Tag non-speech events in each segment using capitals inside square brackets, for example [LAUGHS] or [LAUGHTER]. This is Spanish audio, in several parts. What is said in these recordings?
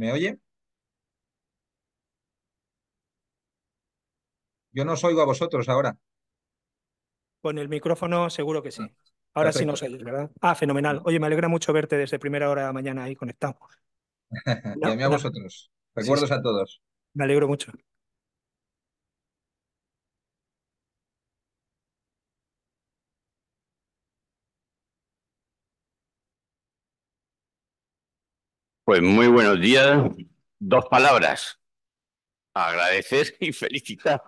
me oye? Yo no os oigo a vosotros ahora. Con el micrófono seguro que sí. Ah, ahora sí nos soy ¿verdad? Ah, fenomenal. Oye, me alegra mucho verte desde primera hora de la mañana ahí conectado. [LAUGHS] y a mí a vosotros. Recuerdos a todos. Me alegro mucho. Pues muy buenos días. Dos palabras. Agradecer y felicitar.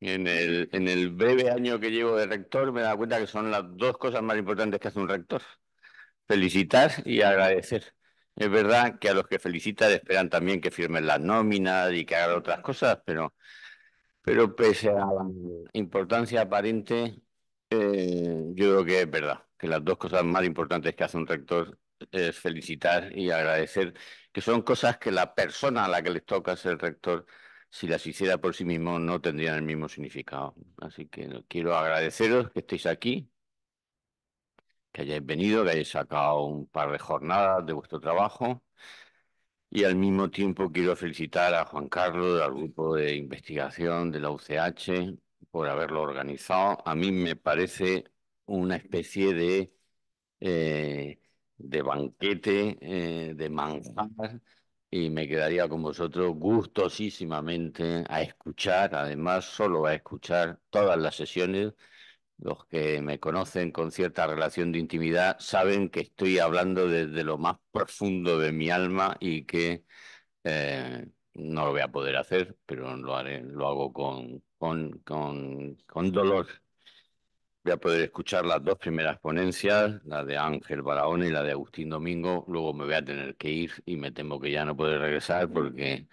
En el, en el breve año que llevo de rector me he dado cuenta que son las dos cosas más importantes que hace un rector. Felicitar y agradecer. Es verdad que a los que felicitan esperan también que firmen las nóminas y que hagan otras cosas, pero, pero pese a la importancia aparente, eh, yo creo que es verdad que las dos cosas más importantes que hace un rector eh, felicitar y agradecer, que son cosas que la persona a la que les toca ser rector, si las hiciera por sí mismo, no tendrían el mismo significado. Así que quiero agradeceros que estéis aquí, que hayáis venido, que hayáis sacado un par de jornadas de vuestro trabajo. Y al mismo tiempo quiero felicitar a Juan Carlos, al grupo de investigación de la UCH, por haberlo organizado. A mí me parece una especie de eh, de banquete, eh, de manjar, y me quedaría con vosotros gustosísimamente a escuchar, además solo a escuchar todas las sesiones. Los que me conocen con cierta relación de intimidad saben que estoy hablando desde lo más profundo de mi alma y que eh, no lo voy a poder hacer, pero lo haré, lo hago con, con, con dolor poder escuchar las dos primeras ponencias, la de Ángel Barahona y la de Agustín Domingo. Luego me voy a tener que ir y me temo que ya no podré regresar porque,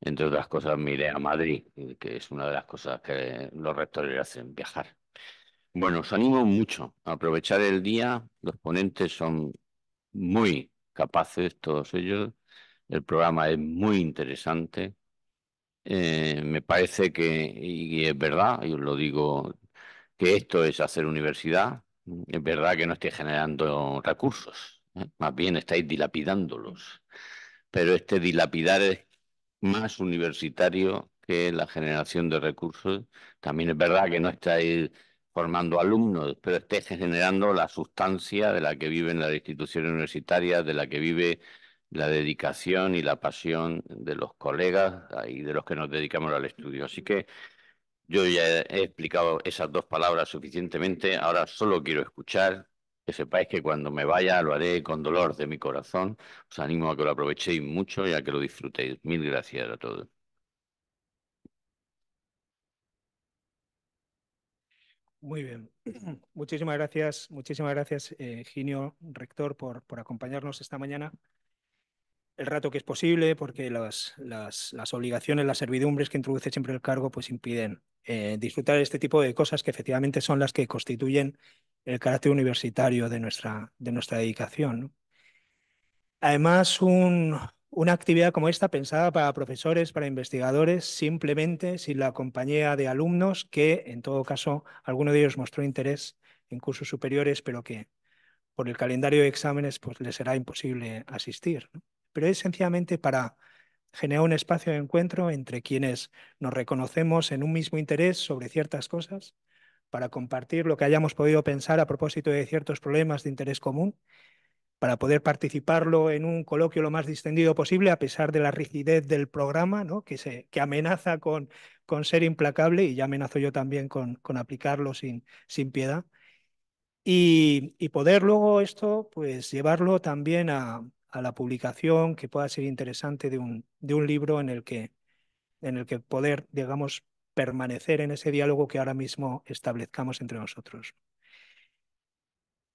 entre otras cosas, me iré a Madrid, que es una de las cosas que los rectores hacen, viajar. Bueno, os animo mucho a aprovechar el día. Los ponentes son muy capaces, todos ellos. El programa es muy interesante. Eh, me parece que, y es verdad, yo lo digo que esto es hacer universidad, es verdad que no estáis generando recursos, ¿eh? más bien estáis dilapidándolos, pero este dilapidar es más universitario que la generación de recursos. También es verdad que no estáis formando alumnos, pero estáis generando la sustancia de la que viven las instituciones universitarias, de la que vive la dedicación y la pasión de los colegas y de los que nos dedicamos al estudio. Así que yo ya he explicado esas dos palabras suficientemente, ahora solo quiero escuchar, que sepáis que cuando me vaya lo haré con dolor de mi corazón. Os animo a que lo aprovechéis mucho y a que lo disfrutéis. Mil gracias a todos. Muy bien. [CLEARS THROAT] Muchísimas gracias, muchísimas gracias, eh, Ginio, rector, por, por acompañarnos esta mañana el rato que es posible, porque las, las, obligaciones, las servidumbres que introduce siempre el cargo, pues impiden eh, disfrutar de este tipo de cosas que efectivamente son las que constituyen el carácter universitario de nuestra, de nuestra dedicación. Además, una actividad como esta pensada para profesores, para investigadores, simplemente sin la compañía de alumnos que, en todo caso, alguno de ellos mostró interés en cursos superiores, pero que por el calendario de exámenes pues, les será imposible asistir. Pero es sencillamente para genera un espacio de encuentro entre quienes nos reconocemos en un mismo interés sobre ciertas cosas, para compartir lo que hayamos podido pensar a propósito de ciertos problemas de interés común, para poder participarlo en un coloquio lo más distendido posible, a pesar de la rigidez del programa, ¿no? que, se, que amenaza con, con ser implacable, y ya amenazo yo también con, aplicarlo sin, sin piedad. Y, y, poder luego esto, pues llevarlo también a, a la publicación que pueda ser interesante de un, de un libro en el, que, en el que poder, digamos, permanecer en ese diálogo que ahora mismo establezcamos entre nosotros.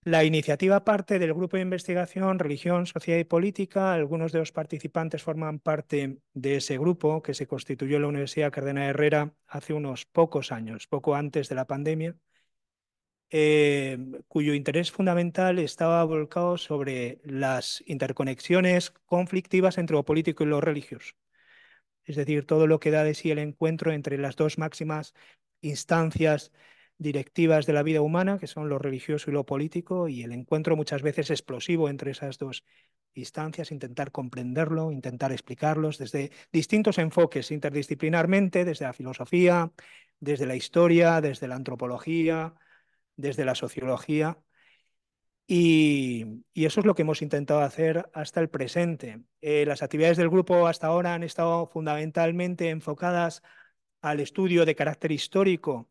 La iniciativa parte del grupo de investigación Religión, Sociedad y Política. Algunos de los participantes forman parte de ese grupo que se constituyó en la Universidad Cardenal Herrera hace unos pocos años, poco antes de la pandemia, Em, cuyo interés fundamental estaba volcado sobre las interconexiones conflictivas entre lo político y lo religioso. Es decir, todo lo que da de sí el encuentro entre las dos máximas instancias directivas de la vida humana, que son lo religioso y lo político, y el encuentro muchas veces explosivo entre esas dos instancias, intentar comprenderlo, intentar explicarlos desde distintos enfoques interdisciplinarmente, desde la filosofía, desde la historia, desde la antropología, desde la sociología. Y, eso es lo que hemos intentado hacer hasta el presente. Eh, las actividades del grupo hasta ahora han estado fundamentalmente enfocadas al estudio de carácter histórico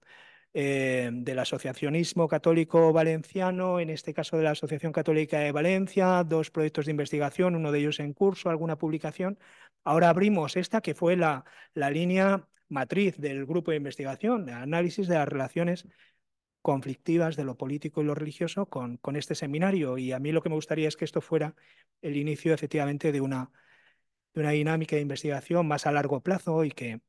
eh, del asociacionismo católico valenciano, en este caso de la Asociación Católica de Valencia, dos proyectos de investigación, uno de ellos en curso, alguna publicación. Ahora abrimos esta que fue la, línea matriz del grupo de investigación, de análisis de las relaciones conflictivas de lo político y lo religioso con, este seminario. Y a mí lo que me gustaría es que esto fuera el inicio efectivamente de una, de una dinámica de investigación más a largo plazo y que,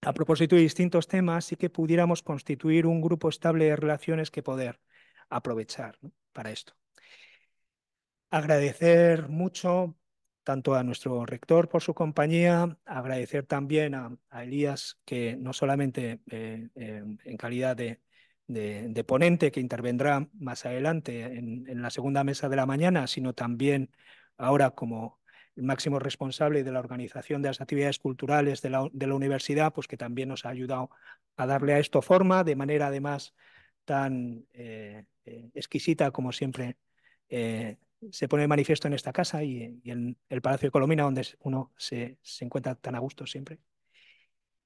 a propósito de distintos temas, sí que pudiéramos constituir un grupo estable de relaciones que poder aprovechar para esto. Agradecer mucho tanto a nuestro rector por su compañía, agradecer también a, Elías, que no solamente eh, eh, en calidad de de, ponente que intervendrá más adelante en, la segunda mesa de la mañana, sino también ahora como el máximo responsable de la organización de las actividades culturales de la, universidad, pues que también nos ha ayudado a darle a esto forma, de manera además tan eh, eh, exquisita como siempre eh, se pone manifiesto en esta casa y, en el Palacio de Colomina, donde uno se, se encuentra tan a gusto siempre.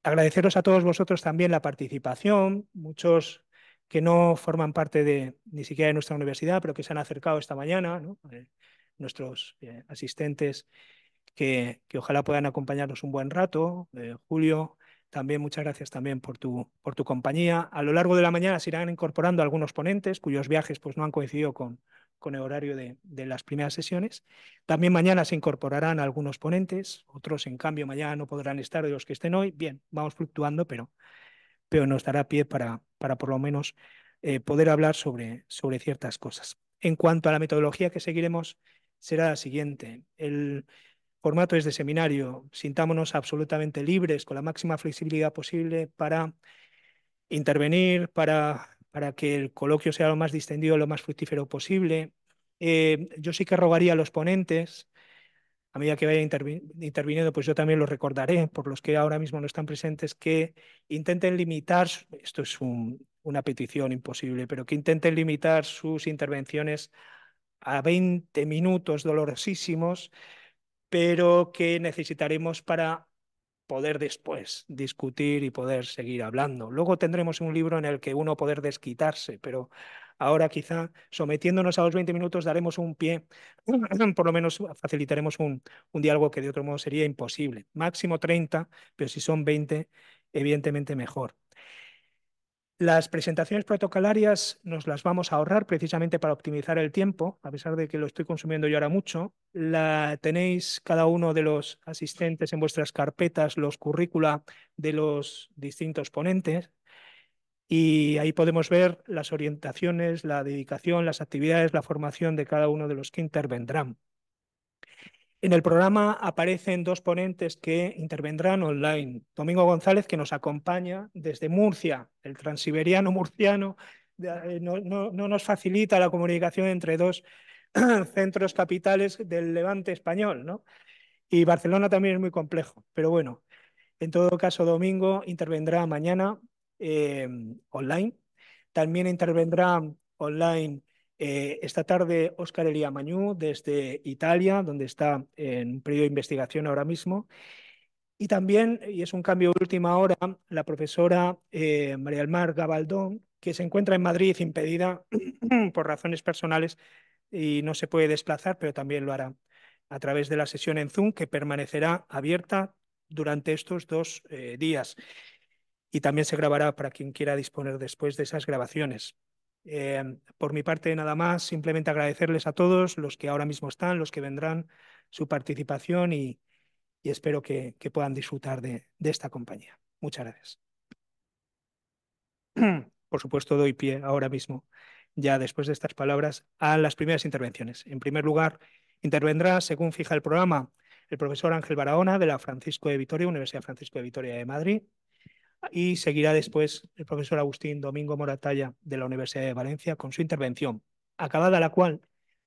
Agradeceros a todos vosotros también la participación. Muchos que no forman parte de ni siquiera de nuestra universidad, pero que se han acercado esta mañana, eh, nuestros eh, asistentes, que, ojalá puedan acompañarnos un buen rato. Eh, Julio, también muchas gracias también por tu, por tu compañía. A lo largo de la mañana se irán incorporando algunos ponentes cuyos viajes pues, no han coincidido con, con el horario de, de, las primeras sesiones. También mañana se incorporarán algunos ponentes, otros en cambio mañana no podrán estar de los que estén hoy. Bien, vamos fluctuando, pero pero nos dará pie para, por lo menos eh, poder hablar sobre, sobre ciertas cosas. En cuanto a la metodología que seguiremos, será la siguiente. El formato es de seminario. Sintámonos absolutamente libres, con la máxima flexibilidad posible para intervenir, para, que el coloquio sea lo más distendido, lo más fructífero posible. Eh, yo sí que rogaría a los ponentes a medida que vaya interviniendo, pues yo también lo recordaré por los que ahora mismo no están presentes, que intenten limitar, esto es una petición imposible, pero que intenten limitar sus intervenciones a 20 minutos dolorosísimos, pero que necesitaremos para poder después discutir y poder seguir hablando. Luego tendremos un libro en el que uno poder desquitarse, pero Ahora quizá sometiéndonos a los 20 minutos daremos un pie, [CLEARS THROAT] por lo menos facilitaremos un, diálogo que de otro modo sería imposible. Máximo 30, pero si son 20, evidentemente mejor. Las presentaciones protocolarias nos las vamos a ahorrar precisamente para optimizar el tiempo, a pesar de que lo estoy consumiendo yo ahora mucho. La, tenéis cada uno de los asistentes en vuestras carpetas los currícula de los distintos ponentes. Y ahí podemos ver las orientaciones, la dedicación, las actividades, la formación de cada uno de los que intervendrán. En el programa aparecen dos ponentes que intervendrán online. Domingo González, que nos acompaña desde Murcia, el transiberiano murciano, eh, no, nos facilita la comunicación entre dos [CLEARS THROAT] centros capitales del levante español, Y Barcelona también es muy complejo, pero bueno, en todo caso, Domingo intervendrá mañana eh, online. También intervendrá online eh, esta tarde Oscar Elia Mañú desde Italia, donde está en un periodo de investigación ahora mismo. Y también, y es un cambio última hora, la profesora eh, María Almar Gabaldón, que se encuentra en Madrid impedida [CLEARS THROAT] por razones personales y no se puede desplazar, pero también lo hará a través de la sesión en Zoom, que permanecerá abierta durante estos dos días y también se grabará para quien quiera disponer después de esas grabaciones. Eh, por mi parte, nada más, simplemente agradecerles a todos los que ahora mismo están, los que vendrán, su participación y, espero que, que, puedan disfrutar de, de esta compañía. Muchas gracias. [CLEARS THROAT] Por supuesto, doy pie ahora mismo, ya después de estas palabras, a las primeras intervenciones. En primer lugar, intervendrá, según fija el programa, el profesor Ángel Barahona de la Francisco de Vitoria, Universidad Francisco de Vitoria de Madrid y seguirá después el profesor Agustín Domingo Moratalla de la Universidad de Valencia con su intervención, acabada la cual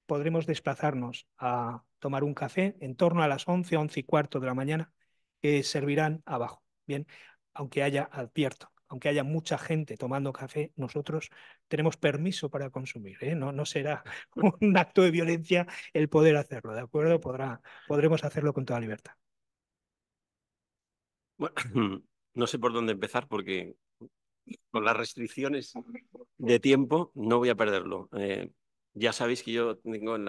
podremos desplazarnos a tomar un café en torno a las 11, 11 y cuarto de la mañana que servirán abajo. Bien, aunque haya, advierto, aunque haya mucha gente tomando café, nosotros tenemos permiso para consumir. ¿eh? No, no será [LAUGHS] un acto de violencia el poder hacerlo, ¿de acuerdo? Podrá, podremos hacerlo con toda libertad. Bueno, [CLEARS THROAT] no sé por dónde empezar porque con las restricciones de tiempo no voy a perderlo. Eh, ya sabéis que yo tengo en,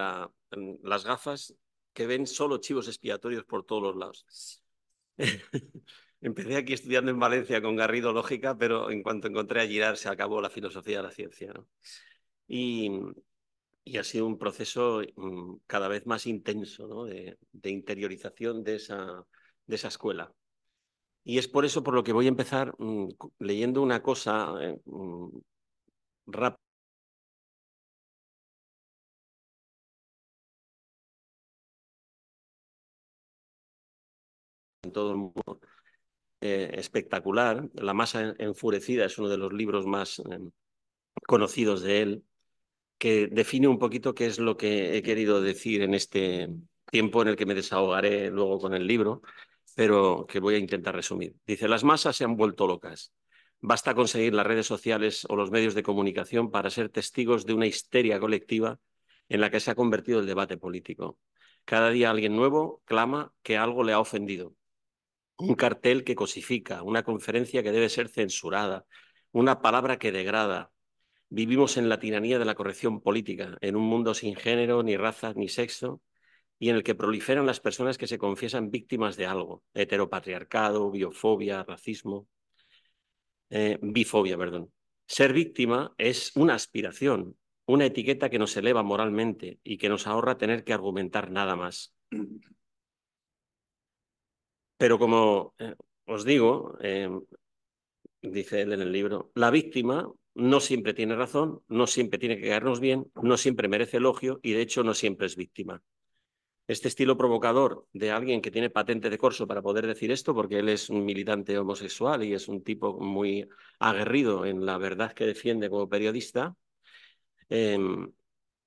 las gafas que ven solo chivos expiatorios por todos los lados. [LAUGHS] Empecé aquí estudiando en Valencia con Garrido Lógica, pero en cuanto encontré a Girard se acabó la filosofía de la ciencia. Y, ha sido un proceso mm, cada vez más intenso de, de, interiorización de esa, de esa escuela. Y es por eso por lo que voy a empezar mm, leyendo una cosa eh, mm, rápida. en todo el mundo eh, espectacular. La masa enfurecida es uno de los libros más em, conocidos de él, que define un poquito qué es lo que he querido decir en este tiempo en el que me desahogaré luego con el libro pero que voy a intentar resumir. Dice, las masas se han vuelto locas. Basta conseguir las redes sociales o los medios de comunicación para ser testigos de una histeria colectiva en la que se ha convertido el debate político. Cada día alguien nuevo clama que algo le ha ofendido. Un cartel que cosifica, una conferencia que debe ser censurada, una palabra que degrada. Vivimos en la tiranía de la corrección política, en un mundo sin género, ni raza, ni sexo, y en el que proliferan las personas que se confiesan víctimas de algo, heteropatriarcado, biofobia, racismo, eh, bifobia, perdón. Ser víctima es una aspiración, una etiqueta que nos eleva moralmente y que nos ahorra tener que argumentar nada más. Pero como eh, os digo, eh, dice él en el libro, la víctima no siempre tiene razón, no siempre tiene que caernos bien, no siempre merece elogio y de hecho no siempre es víctima este estilo provocador de alguien que tiene patente de corso para poder decir esto, porque él es un militante homosexual y es un tipo muy aguerrido en la verdad que defiende como periodista, em,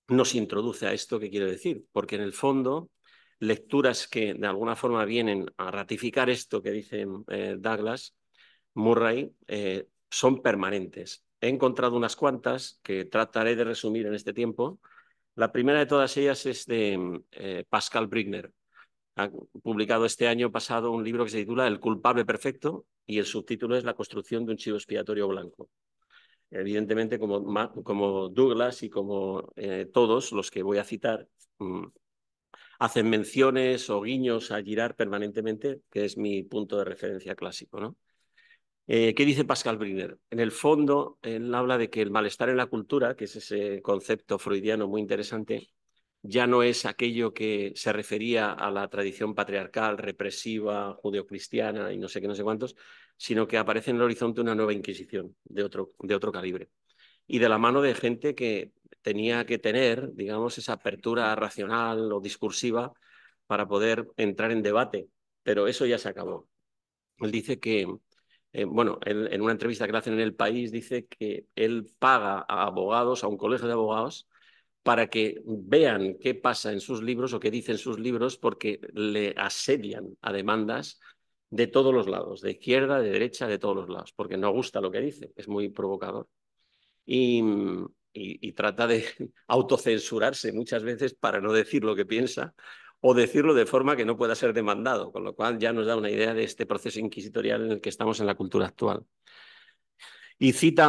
nos introduce a esto que quiero decir, porque en el fondo lecturas que de alguna forma vienen a ratificar esto que dice eh, Douglas, Murray, eh, son permanentes. He encontrado unas cuantas que trataré de resumir en este tiempo, la primera de todas ellas es de eh, Pascal Brigner. Ha publicado este año pasado un libro que se titula El culpable perfecto y el subtítulo es La construcción de un chivo expiatorio blanco. Evidentemente, como, Douglas y como eh, todos los que voy a citar, mm, hacen menciones o guiños a Girard permanentemente, que es mi punto de referencia clásico. ¿no? Eh, ¿Qué dice Pascal Briner? En el fondo, él habla de que el malestar en la cultura, que es ese concepto freudiano muy interesante, ya no es aquello que se refería a la tradición patriarcal, represiva, judeocristiana y no sé qué, no sé cuántos, sino que aparece en el horizonte una nueva inquisición de otro, de otro calibre. Y de la mano de gente que tenía que tener, digamos, esa apertura racional o discursiva para poder entrar en debate, pero eso ya se acabó. Él dice que eh, bueno, en una entrevista que le hacen en El País dice que él paga a abogados, a un colegio de abogados, para que vean qué pasa en sus libros o qué dicen sus libros, porque le asedian a demandas de todos los lados, de izquierda, de derecha, de todos los lados, porque no gusta lo que dice, es muy provocador. Y, y trata de [LAUGHS] autocensurarse muchas veces para no decir lo que piensa o decirlo de forma que no pueda ser demandado, con lo cual ya nos da una idea de este proceso inquisitorial en el que estamos en la cultura actual. Y cita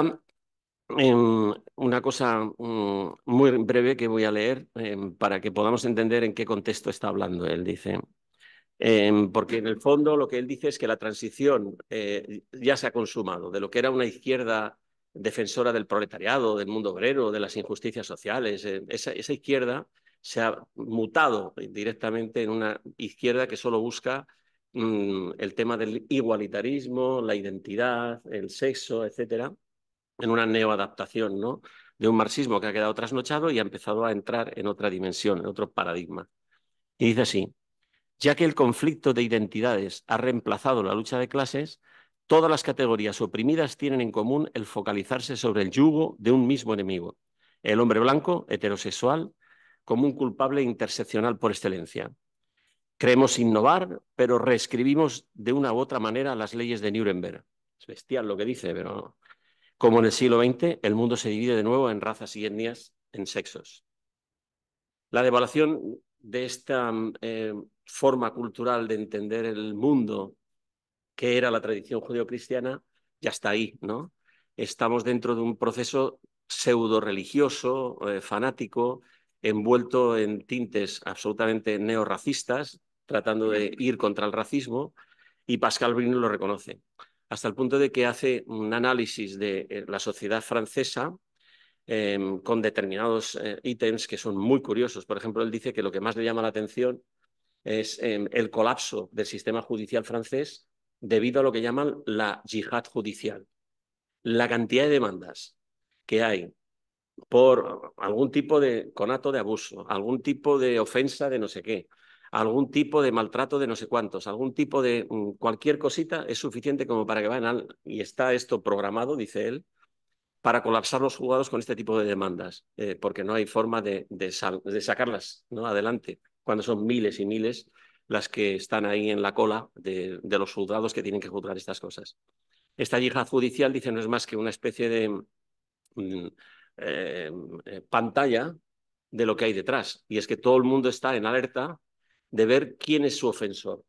em, una cosa mm, muy breve que voy a leer em, para que podamos entender en qué contexto está hablando él. Dice, em, porque en el fondo lo que él dice es que la transición eh, ya se ha consumado de lo que era una izquierda defensora del proletariado, del mundo obrero, de las injusticias sociales. Eh, esa, izquierda se ha mutado directamente en una izquierda que solo busca mm, el tema del igualitarismo, la identidad, el sexo, etcétera, en una neoadaptación ¿no? de un marxismo que ha quedado trasnochado y ha empezado a entrar en otra dimensión, en otro paradigma. Y dice así, ya que el conflicto de identidades ha reemplazado la lucha de clases, Todas las categorías oprimidas tienen en común el focalizarse sobre el yugo de un mismo enemigo. El hombre blanco, heterosexual, como un culpable interseccional por excelencia. Creemos innovar, pero reescribimos de una u otra manera las leyes de Nuremberg. Es bestial lo que dice, pero Como en el siglo XX, el mundo se divide de nuevo en razas y etnias, en sexos. La devaluación de esta eh, forma cultural de entender el mundo, que era la tradición judeocristiana, ya está ahí, ¿no? Estamos dentro de un proceso pseudo religioso, eh, fanático, envuelto en tintes absolutamente neorracistas, tratando de ir contra el racismo, y Pascal Brin lo reconoce, hasta el punto de que hace un análisis de eh, la sociedad francesa em, con determinados eh, ítems que son muy curiosos. Por ejemplo, él dice que lo que más le llama la atención es em, el colapso del sistema judicial francés debido a lo que llaman la yihad judicial. La cantidad de demandas que hay por algún tipo de conato de abuso, algún tipo de ofensa de no sé qué, algún tipo de maltrato de no sé cuántos, algún tipo de mm, cualquier cosita es suficiente como para que vayan al... Y está esto programado, dice él, para colapsar los juzgados con este tipo de demandas, eh, porque no hay forma de, sacarlas adelante, cuando son miles y miles las que están ahí en la cola de, los juzgados que tienen que juzgar estas cosas. Esta yija judicial, dice, no es más que una especie de mm, eh, eh, pantalla de lo que hay detrás. Y es que todo el mundo está en alerta de ver quién es su ofensor.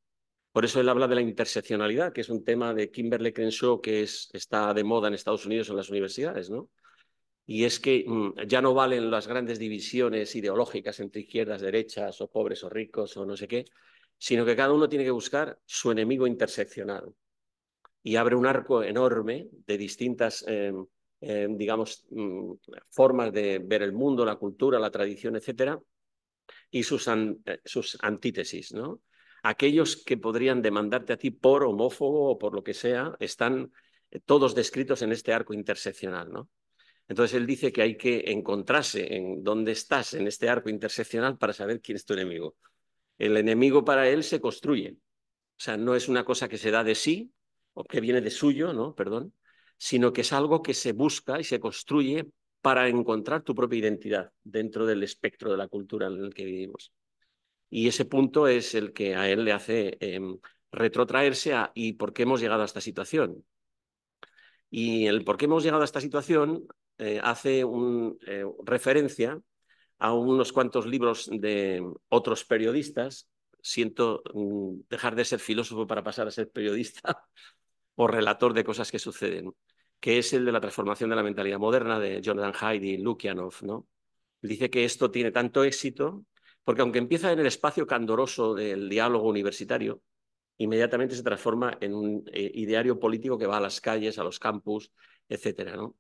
Por eso él habla de la interseccionalidad, que es un tema de Kimberly Crenshaw que es, está de moda en Estados Unidos en las universidades, ¿no? Y es que mm, ya no valen las grandes divisiones ideológicas entre izquierdas, derechas, o pobres o ricos, o no sé qué, sino que cada uno tiene que buscar su enemigo interseccional. Y abre un arco enorme de distintas em, eh, digamos, mm, formas de ver el mundo, la cultura, la tradición, etcétera, y sus, eh, sus antítesis, ¿no? Aquellos que podrían demandarte a ti por homófobo o por lo que sea, están eh, todos descritos en este arco interseccional, ¿no? Entonces él dice que hay que encontrarse en dónde estás en este arco interseccional para saber quién es tu enemigo. El enemigo para él se construye. O sea, no es una cosa que se da de sí o que viene de suyo, ¿no? Perdón, sino que es algo que se busca y se construye para encontrar tu propia identidad dentro del espectro de la cultura en el que vivimos. Y ese punto es el que a él le hace em, retrotraerse a ¿y por qué hemos llegado a esta situación? Y el por qué hemos llegado a esta situación eh, hace eh, referencia a unos cuantos libros de otros periodistas. Siento mm, dejar de ser filósofo para pasar a ser periodista [LAUGHS] o relator de cosas que suceden que es el de la transformación de la mentalidad moderna de Jonathan Haidt y Lukianov, ¿no? Dice que esto tiene tanto éxito porque aunque empieza en el espacio candoroso del diálogo universitario, inmediatamente se transforma en un eh, ideario político que va a las calles, a los campus, etc. ¿no?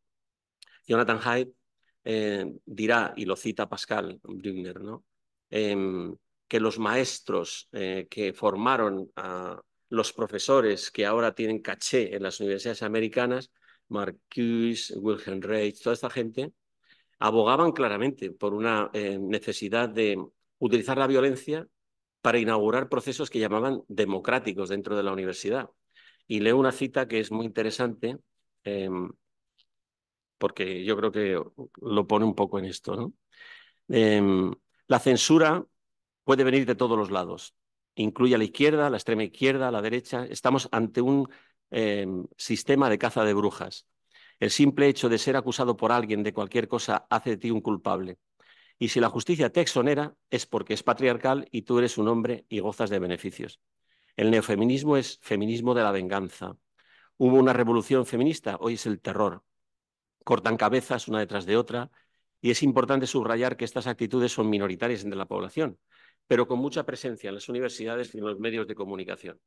Jonathan Haidt eh, dirá, y lo cita Pascal Brügner, ¿no? Em, que los maestros eh, que formaron a los profesores que ahora tienen caché en las universidades americanas Marcuse, Wilhelm Reich, toda esta gente, abogaban claramente por una eh, necesidad de utilizar la violencia para inaugurar procesos que llamaban democráticos dentro de la universidad. Y leo una cita que es muy interesante, em, porque yo creo que lo pone un poco en esto. Em, la censura puede venir de todos los lados, incluye a la izquierda, la extrema izquierda, la derecha. Estamos ante un sistema de caza de brujas. El simple hecho de ser acusado por alguien de cualquier cosa hace de ti un culpable. Y si la justicia te exonera es porque es patriarcal y tú eres un hombre y gozas de beneficios. El neofeminismo es feminismo de la venganza. Hubo una revolución feminista, hoy es el terror. Cortan cabezas una detrás de otra y es importante subrayar que estas actitudes son minoritarias entre la población, pero con mucha presencia en las universidades y en los medios de comunicación.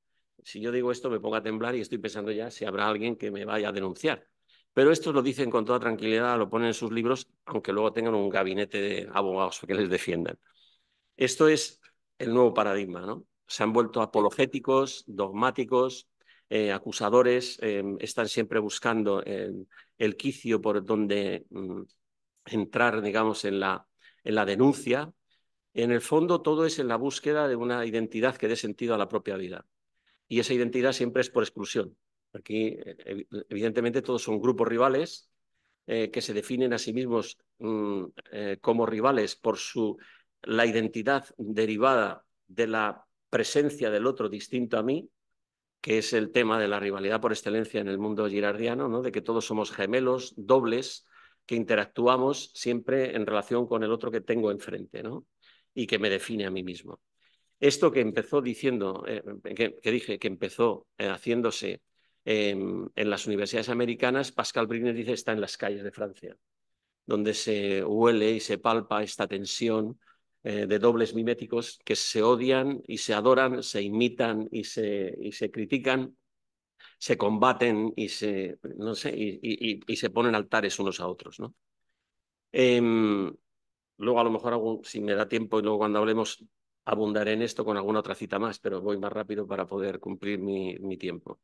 Si yo digo esto, me pongo a temblar y estoy pensando ya si habrá alguien que me vaya a denunciar. Pero esto lo dicen con toda tranquilidad, lo ponen en sus libros, aunque luego tengan un gabinete de abogados que les defiendan. Esto es el nuevo paradigma, ¿no? Se han vuelto apologéticos, dogmáticos, eh, acusadores, em, están siempre buscando em, el quicio por donde mm, entrar, digamos, en la, en la denuncia. En el fondo, todo es en la búsqueda de una identidad que dé sentido a la propia vida y esa identidad siempre es por exclusión. Aquí, eh, evidentemente, todos son grupos rivales eh, que se definen a sí mismos mm, eh, como rivales por su, la identidad derivada de la presencia del otro distinto a mí, que es el tema de la rivalidad por excelencia en el mundo girardiano, ¿no? de que todos somos gemelos, dobles, que interactuamos siempre en relación con el otro que tengo enfrente ¿no? y que me define a mí mismo. Esto que empezó diciendo, eh, eh, que, dije que empezó eh, haciéndose em, en las universidades americanas, Pascal Brigner dice está en las calles de Francia, donde se huele y se palpa esta tensión de dobles miméticos que se odian y se adoran, se imitan y se, y se critican, se combaten y se, no sé, y, se ponen altares unos a otros. ¿no? Em, luego a lo mejor si me da tiempo y luego cuando hablemos abundaré en esto con alguna otra cita más, pero voy más rápido para poder cumplir mi, tiempo.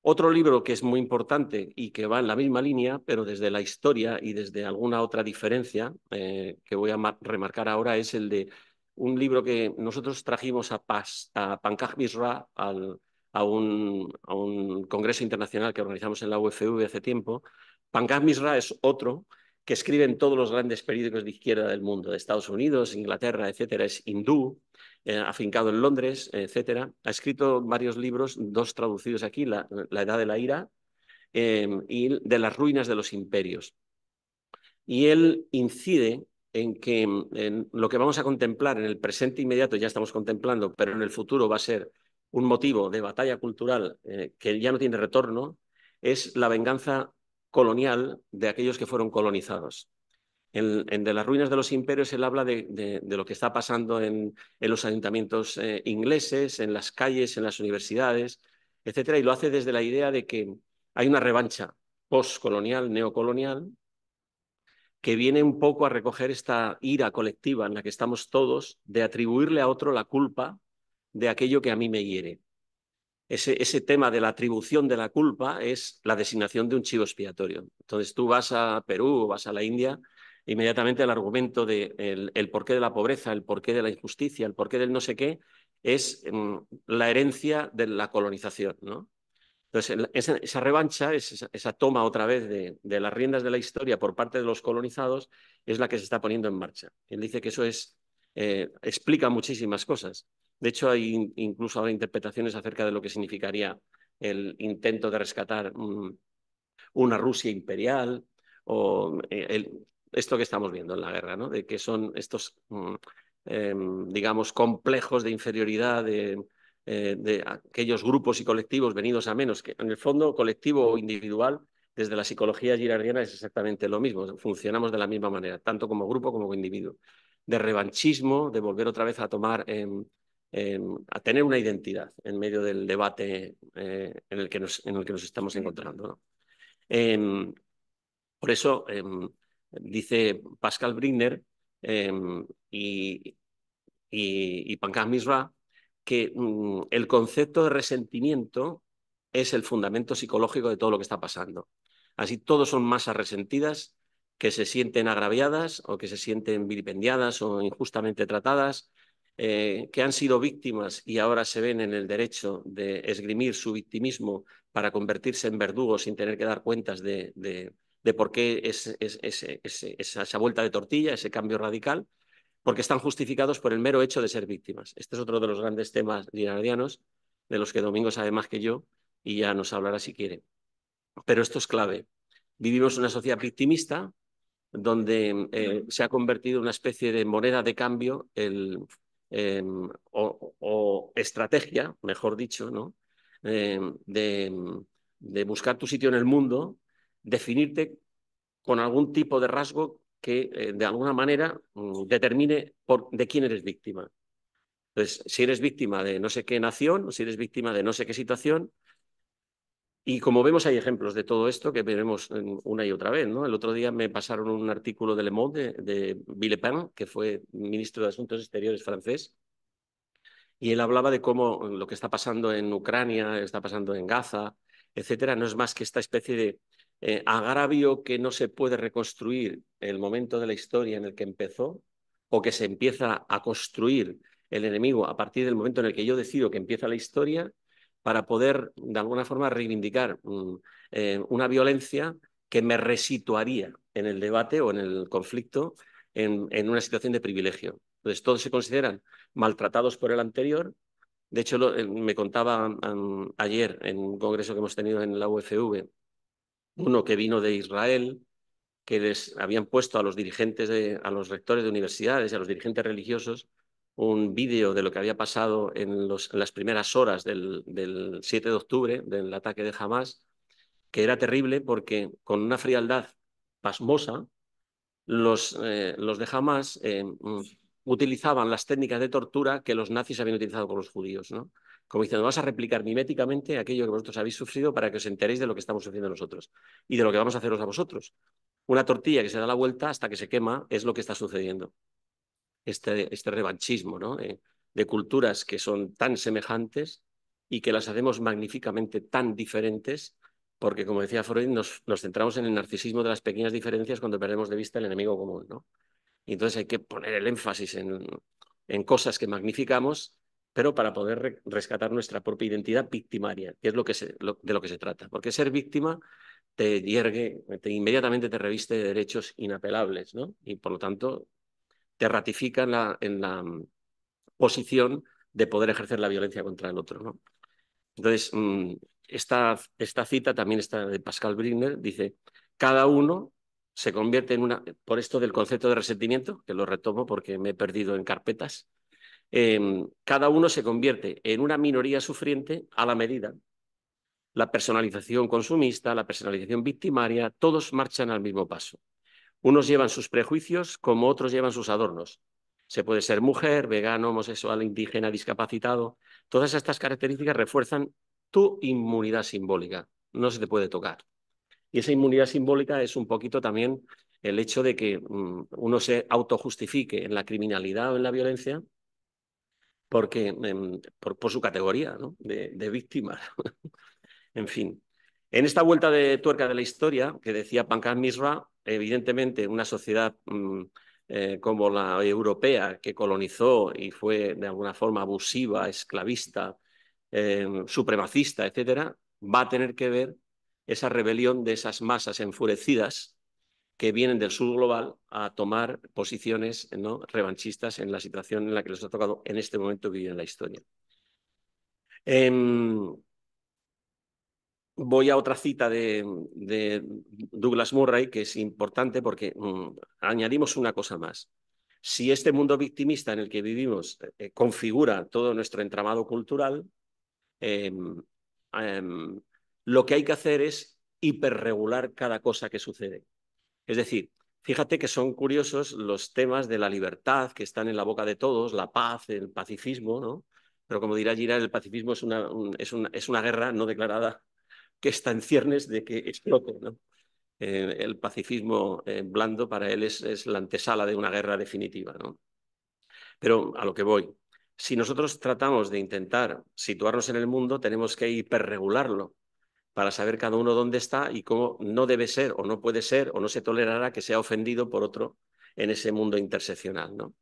Otro libro que es muy importante y que va en la misma línea, pero desde la historia y desde alguna otra diferencia eh, que voy a remarcar ahora, es el de un libro que nosotros trajimos a, a Pankaj Misra a, un, congreso internacional que organizamos en la UFV hace tiempo. Pankaj Misra es otro que escriben todos los grandes periódicos de izquierda del mundo, de Estados Unidos, Inglaterra, etcétera, es hindú, eh, afincado en Londres, etcétera. Ha escrito varios libros, dos traducidos aquí, La, Edad de la Ira em, y De las Ruinas de los Imperios. Y él incide en que em, en lo que vamos a contemplar en el presente inmediato, ya estamos contemplando, pero en el futuro va a ser un motivo de batalla cultural eh, que ya no tiene retorno, es la venganza colonial de aquellos que fueron colonizados. En, De las ruinas de los imperios él habla de, lo que está pasando en, los ayuntamientos eh, ingleses, en las calles, en las universidades, etcétera, y lo hace desde la idea de que hay una revancha postcolonial, neocolonial, que viene un poco a recoger esta ira colectiva en la que estamos todos de atribuirle a otro la culpa de aquello que a mí me hiere ese, tema de la atribución de la culpa es la designación de un chivo expiatorio. Entonces tú vas a Perú o vas a la India, inmediatamente el argumento del de el, porqué de la pobreza, el porqué de la injusticia, el porqué del no sé qué, es mm, la herencia de la colonización. ¿no? Entonces, esa, revancha, esa, esa, toma otra vez de, de, las riendas de la historia por parte de los colonizados, es la que se está poniendo en marcha. Él dice que eso es eh, explica muchísimas cosas. De hecho, hay incluso ahora interpretaciones acerca de lo que significaría el intento de rescatar mm, una Rusia imperial o eh, esto que estamos viendo en la guerra, ¿no? de que son estos, mm, em, digamos, complejos de inferioridad de, eh, de aquellos grupos y colectivos venidos a menos, que en el fondo colectivo o individual desde la psicología girardiana es exactamente lo mismo, funcionamos de la misma manera, tanto como grupo como como individuo de revanchismo, de volver otra vez a tomar, a tener una identidad en medio del debate eh, en, el que nos, en el que nos estamos encontrando. Em, por eso, em, dice Pascal Brigner em, y, y, Pankaj Misra, que mm, el concepto de resentimiento es el fundamento psicológico de todo lo que está pasando. Así todos son masas resentidas que se sienten agraviadas o que se sienten vilipendiadas o injustamente tratadas, eh, que han sido víctimas y ahora se ven en el derecho de esgrimir su victimismo para convertirse en verdugos sin tener que dar cuentas de, por qué es, esa vuelta de tortilla, ese cambio radical, porque están justificados por el mero hecho de ser víctimas. Este es otro de los grandes temas dinardianos, de los que Domingo sabe más que yo y ya nos hablará si quiere. Pero esto es clave. Vivimos una sociedad victimista donde eh, se ha convertido en una especie de moneda de cambio el, em, o, estrategia, mejor dicho, ¿no? Em, de, buscar tu sitio en el mundo, definirte con algún tipo de rasgo que eh, de alguna manera mm, determine de quién eres víctima. Entonces, si eres víctima de no sé qué nación, o si eres víctima de no sé qué situación, y como vemos, hay ejemplos de todo esto que veremos eh, una y otra vez. ¿no? El otro día me pasaron un artículo de Le Monde, eh, de, Villepin, que fue ministro de Asuntos Exteriores francés, y él hablaba de cómo lo que está pasando en Ucrania, está pasando en Gaza, etcétera, no es más que esta especie de eh, agravio que no se puede reconstruir el momento de la historia en el que empezó, o que se empieza a construir el enemigo a partir del momento en el que yo decido que empieza la historia, para poder, de alguna forma, reivindicar mm, eh, una violencia que me resituaría en el debate o en el conflicto en, en una situación de privilegio. Entonces, todos se consideran maltratados por el anterior. De hecho, eh, me contaba mm, mm, ayer en un congreso que hemos tenido en la UFV, uno que vino de Israel, que les habían puesto a los dirigentes, a los rectores de universidades a los dirigentes religiosos, un vídeo de lo que había pasado en, las primeras horas del, 7 de octubre, del ataque de Hamas, que era terrible porque con una frialdad pasmosa, los, eh, los de Hamas eh, mm, utilizaban las técnicas de tortura que los nazis habían utilizado con los judíos. ¿no? Como diciendo, vas a replicar miméticamente aquello que vosotros habéis sufrido para que os enteréis de lo que estamos sufriendo nosotros y de lo que vamos a haceros a vosotros. Una tortilla que se da la vuelta hasta que se quema es lo que está sucediendo este, este revanchismo ¿no? Eh, de culturas que son tan semejantes y que las hacemos magníficamente tan diferentes, porque como decía Freud, nos, centramos en el narcisismo de las pequeñas diferencias cuando perdemos de vista el enemigo común. ¿no? entonces hay que poner el énfasis en, en cosas que magnificamos, pero para poder rescatar nuestra propia identidad victimaria, que es lo que de lo que se trata. Porque ser víctima te hiergue, te, inmediatamente te reviste de derechos inapelables, ¿no? Y por lo tanto te ratifica en la, en la mm, posición de poder ejercer la violencia contra el otro. ¿no? Entonces, mm, esta, esta cita también está de Pascal Brigner, dice, cada uno se convierte en una, por esto del concepto de resentimiento, que lo retomo porque me he perdido en carpetas, em, cada uno se convierte en una minoría sufriente a la medida. La personalización consumista, la personalización victimaria, todos marchan al mismo paso. Unos llevan sus prejuicios como otros llevan sus adornos. Se puede ser mujer, vegano, homosexual, indígena, discapacitado. Todas estas características refuerzan tu inmunidad simbólica. No se te puede tocar. Y esa inmunidad simbólica es un poquito también el hecho de que mm, uno se autojustifique en la criminalidad o en la violencia porque, em, por, su categoría de, víctima. [LAUGHS] en fin, en esta vuelta de tuerca de la historia que decía Pankaj Misra, evidentemente, una sociedad mm, eh, como la europea, que colonizó y fue de alguna forma abusiva, esclavista, eh, supremacista, etcétera, va a tener que ver esa rebelión de esas masas enfurecidas que vienen del sur global a tomar posiciones ¿no? revanchistas en la situación en la que les ha tocado en este momento vivir en la historia. Em, voy a otra cita de, Douglas Murray, que es importante porque mm, añadimos una cosa más. Si este mundo victimista en el que vivimos eh, configura todo nuestro entramado cultural, em, em, lo que hay que hacer es hiperregular cada cosa que sucede. Es decir, fíjate que son curiosos los temas de la libertad que están en la boca de todos, la paz, el pacifismo, ¿no? Pero como dirá Girard, el pacifismo es, es una guerra no declarada que está en ciernes de que explote. ¿no? Eh, el pacifismo eh, blando para él es, la antesala de una guerra definitiva. ¿no? Pero a lo que voy, si nosotros tratamos de intentar situarnos en el mundo, tenemos que hiperregularlo para saber cada uno dónde está y cómo no debe ser o no puede ser o no se tolerará que sea ofendido por otro en ese mundo interseccional. ¿no?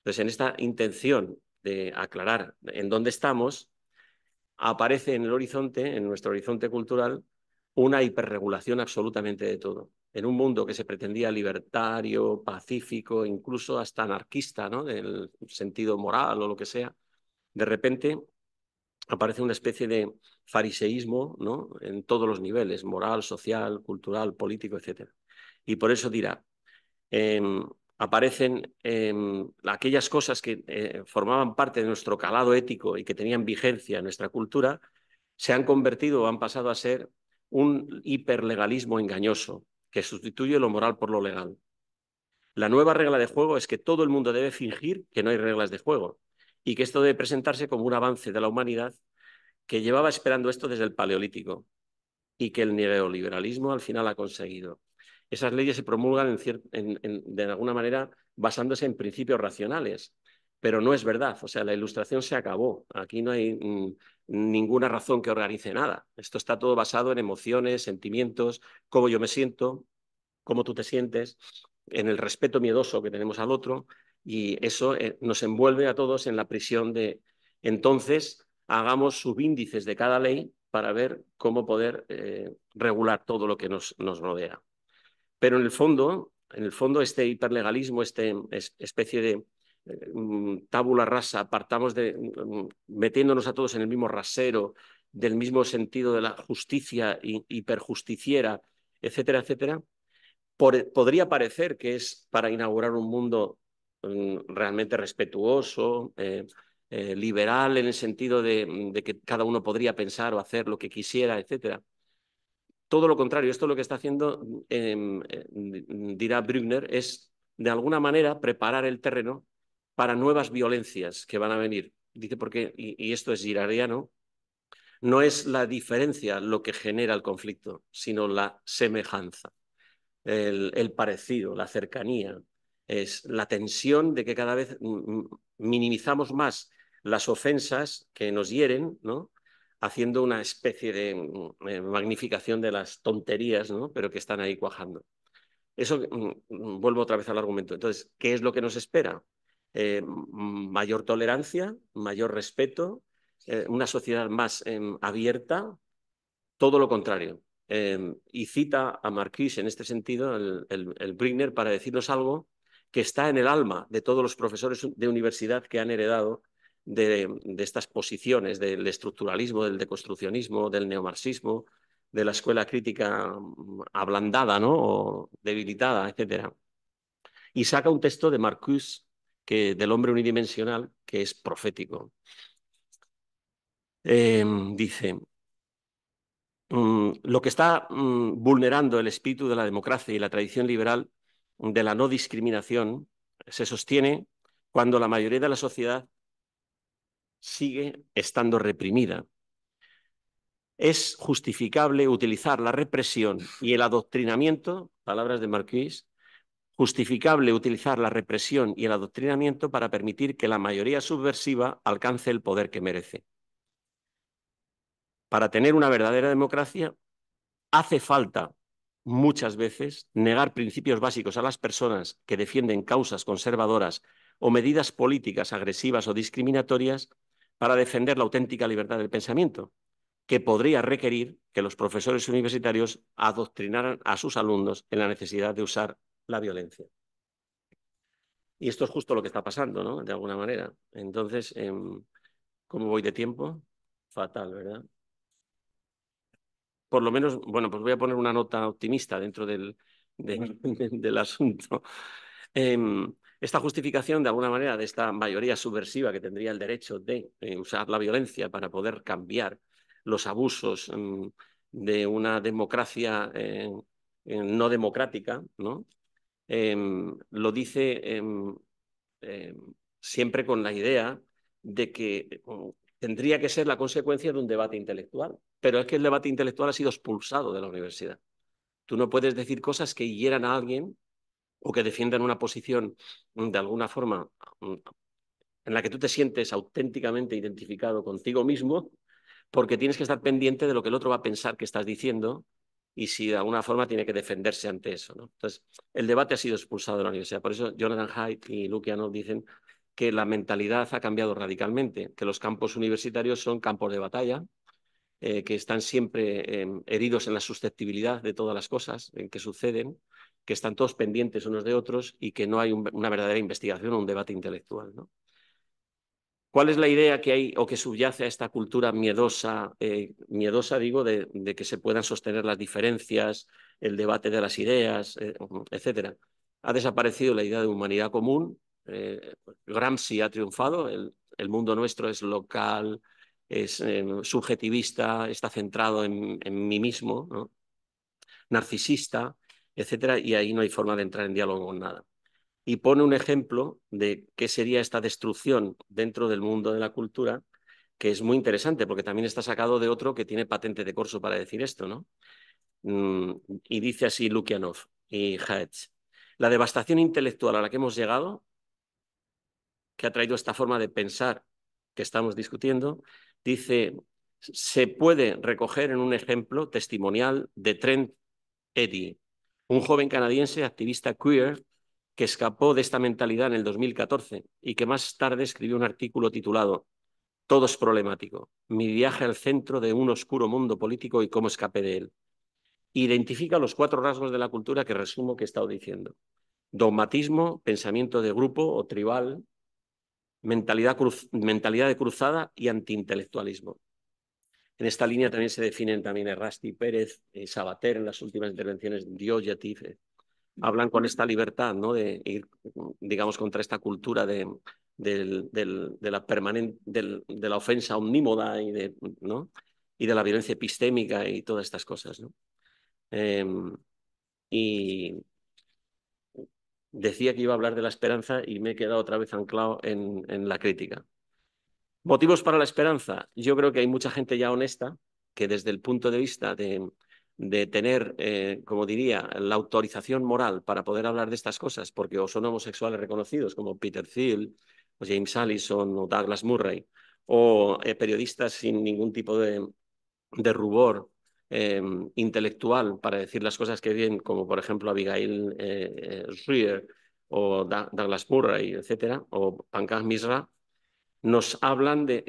Entonces, en esta intención de aclarar en dónde estamos, aparece en el horizonte, en nuestro horizonte cultural, una hiperregulación absolutamente de todo. En un mundo que se pretendía libertario, pacífico, incluso hasta anarquista, ¿no? Del sentido moral o lo que sea, de repente aparece una especie de fariseísmo ¿no? en todos los niveles, moral, social, cultural, político, etc. Y por eso dirá, em, aparecen em, aquellas cosas que eh, formaban parte de nuestro calado ético y que tenían vigencia en nuestra cultura, se han convertido o han pasado a ser un hiperlegalismo engañoso que sustituye lo moral por lo legal. La nueva regla de juego es que todo el mundo debe fingir que no hay reglas de juego y que esto debe presentarse como un avance de la humanidad que llevaba esperando esto desde el Paleolítico y que el neoliberalismo al final ha conseguido esas leyes se promulgan de alguna manera basándose en principios racionales, pero no es verdad. O sea, la ilustración se acabó. Aquí no hay mm, ninguna razón que organice nada. Esto está todo basado en emociones, sentimientos, cómo yo me siento, cómo tú te sientes, en el respeto miedoso que tenemos al otro, y eso eh, nos envuelve a todos en la prisión de entonces hagamos subíndices de cada ley para ver cómo poder eh, regular todo lo que nos rodea. Pero en el fondo, en el fondo este hiperlegalismo, esta especie de tabula eh, mm, tábula rasa, partamos de mm, metiéndonos a todos en el mismo rasero, del mismo sentido de la justicia hiperjusticiera, etcétera, etcétera, podría parecer que es para inaugurar un mundo mm, realmente respetuoso, eh, eh, liberal en el sentido de, que cada uno podría pensar o hacer lo que quisiera, etcétera. Todo lo contrario, esto lo que está haciendo, mm, em, eh, mm, dirá Brügner, es de alguna manera preparar el terreno para nuevas violencias que van a venir. Dice porque, y, y esto es girariano, no es la diferencia lo que genera el conflicto, sino la semejanza, el, el parecido, la cercanía, es la tensión de que cada vez mm, minimizamos más las ofensas que nos hieren, ¿no? haciendo una especie de mm, eh, magnificación de las tonterías, ¿no? pero que están ahí cuajando. Eso, mm, vuelvo otra vez al argumento. Entonces, ¿qué es lo que nos espera? Eh, mayor tolerancia, mayor respeto, eh, una sociedad más em, abierta, todo lo contrario. Em, y cita a Marquis en este sentido, el, el, el Brigner, para decirnos algo que está en el alma de todos los profesores de universidad que han heredado de, estas posiciones del estructuralismo, del deconstruccionismo, del neomarxismo, de la escuela crítica mm, ablandada ¿no? o debilitada, etc. Y saca un texto de Marcus que, del hombre unidimensional que es profético. Em, dice, mm, lo que está mm, vulnerando el espíritu de la democracia y la tradición liberal de la no discriminación se sostiene cuando la mayoría de la sociedad sigue estando reprimida. Es justificable utilizar la represión y el adoctrinamiento, palabras de Marquis, justificable utilizar la represión y el adoctrinamiento para permitir que la mayoría subversiva alcance el poder que merece. Para tener una verdadera democracia hace falta muchas veces negar principios básicos a las personas que defienden causas conservadoras o medidas políticas agresivas o discriminatorias para defender la auténtica libertad del pensamiento, que podría requerir que los profesores universitarios adoctrinaran a sus alumnos en la necesidad de usar la violencia. Y esto es justo lo que está pasando, ¿no? De alguna manera. Entonces, em, ¿cómo voy de tiempo? Fatal, ¿verdad? Por lo menos, bueno, pues voy a poner una nota optimista dentro del, del [LAUGHS] asunto. Em, esta justificación, de alguna manera, de esta mayoría subversiva que tendría el derecho de eh, usar la violencia para poder cambiar los abusos mm, de una democracia eh, eh, no democrática, ¿no? Em, lo dice em, em, siempre con la idea de que mm, tendría que ser la consecuencia de un debate intelectual. Pero es que el debate intelectual ha sido expulsado de la universidad. Tú no puedes decir cosas que hieran a alguien o que defiendan una posición mm, de alguna forma mm, en la que tú te sientes auténticamente identificado contigo mismo, porque tienes que estar pendiente de lo que el otro va a pensar que estás diciendo y si de alguna forma tiene que defenderse ante eso. ¿no? Entonces, el debate ha sido expulsado de la universidad. Por eso Jonathan Haidt y Luke dicen que la mentalidad ha cambiado radicalmente, que los campos universitarios son campos de batalla, eh, que están siempre em, heridos en la susceptibilidad de todas las cosas en que suceden que están todos pendientes unos de otros y que no hay una verdadera investigación o un debate intelectual. ¿no? ¿Cuál es la idea que hay o que subyace a esta cultura miedosa, eh, miedosa digo, de, que se puedan sostener las diferencias, el debate de las ideas, eh, etcétera? Ha desaparecido la idea de humanidad común. Eh, Gramsci ha triunfado. El, mundo nuestro es local, es subjetivista, está centrado en, mí mismo, narcisista etcétera, y ahí no hay forma de entrar en diálogo con nada. Y pone un ejemplo de qué sería esta destrucción dentro del mundo de la cultura, que es muy interesante, porque también está sacado de otro que tiene patente de corso para decir esto, ¿no? Mm, y dice así Lukianov y Haetz. La devastación intelectual a la que hemos llegado, que ha traído esta forma de pensar que estamos discutiendo, dice, se puede recoger en un ejemplo testimonial de Trent Eddy, un joven canadiense activista queer que escapó de esta mentalidad en el 2014 y que más tarde escribió un artículo titulado Todo es problemático, mi viaje al centro de un oscuro mundo político y cómo escapé de él. Identifica los cuatro rasgos de la cultura que resumo que he estado diciendo. Dogmatismo, pensamiento de grupo o tribal, mentalidad, mentalidad de cruzada y antiintelectualismo. En esta línea también se definen también Errasti Pérez, eh, Sabater en las últimas intervenciones, ya tife eh, hablan con esta libertad ¿no? de ir, digamos, contra esta cultura de, la, permanente, de la ofensa omnímoda y de, la violencia epistémica y todas estas cosas. Em, y decía que iba a hablar de la esperanza y me he quedado otra vez anclado en la crítica. Motivos para la esperanza. Yo creo que hay mucha gente ya honesta que desde el punto de vista de, tener, eh, como diría, la autorización moral para poder hablar de estas cosas, porque o son homosexuales reconocidos como Peter Thiel, o James Allison o Douglas Murray, o eh, periodistas sin ningún tipo de, rubor em, intelectual para decir las cosas que vienen, como por ejemplo Abigail eh, Schreier o Douglas Murray, etcétera, o Pankaj Misra, nos hablan de,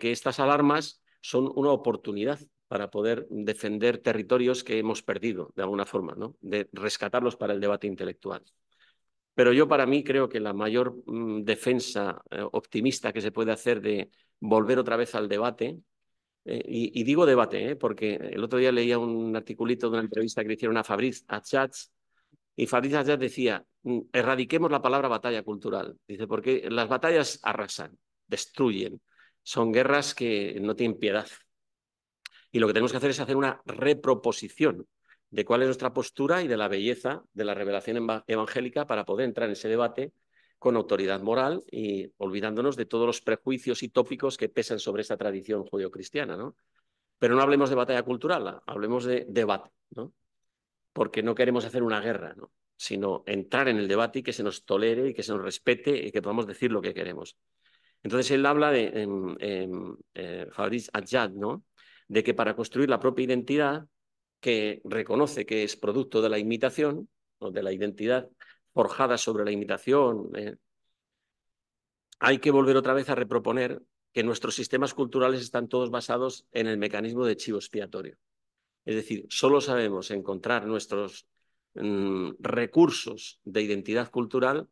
que estas alarmas son una oportunidad para poder defender territorios que hemos perdido, de alguna forma, ¿no? de rescatarlos para el debate intelectual. Pero yo para mí creo que la mayor mm, defensa eh, optimista que se puede hacer de volver otra vez al debate, eh, y, digo debate, eh, porque el otro día leía un articulito de una entrevista que le hicieron a Fabriz Achatz, y Fabriz Achatz decía, mm, erradiquemos la palabra batalla cultural. Dice, porque las batallas arrasan, destruyen. Son guerras que no tienen piedad. Y lo que tenemos que hacer es hacer una reproposición de cuál es nuestra postura y de la belleza de la revelación evangélica para poder entrar en ese debate con autoridad moral y olvidándonos de todos los prejuicios y tópicos que pesan sobre esa tradición judeocristiana. ¿no? Pero no hablemos de batalla cultural, hablemos de debate, ¿no? porque no queremos hacer una guerra, sino entrar en el debate y que se nos tolere y que se nos respete y que podamos decir lo que queremos. Entonces él habla de, em, em, eh, Fabriz ¿no? de que para construir la propia identidad, que reconoce que es producto de la imitación, o de la identidad forjada sobre la imitación, eh, hay que volver otra vez a reproponer que nuestros sistemas culturales están todos basados en el mecanismo de chivo expiatorio. Es decir, solo sabemos encontrar nuestros mm, recursos de identidad cultural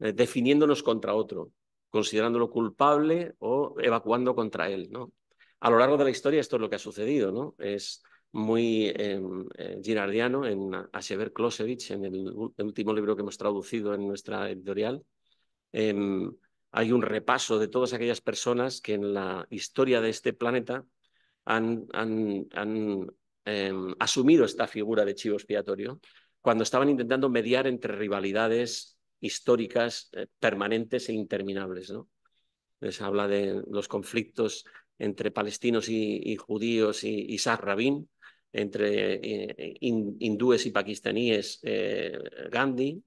eh, definiéndonos contra otro, considerándolo culpable o evacuando contra él. ¿no? A lo largo de la historia esto es lo que ha sucedido. ¿no? Es muy em, eh, girardiano en Asever Klosevich, en el, último libro que hemos traducido en nuestra editorial. Em, hay un repaso de todas aquellas personas que en la historia de este planeta han, em, asumido esta figura de chivo expiatorio cuando estaban intentando mediar entre rivalidades históricas eh, permanentes e interminables. ¿no? Les habla de los conflictos entre palestinos y, judíos y, y Rabin, entre eh, eh, hindúes y pakistaníes Gandhi,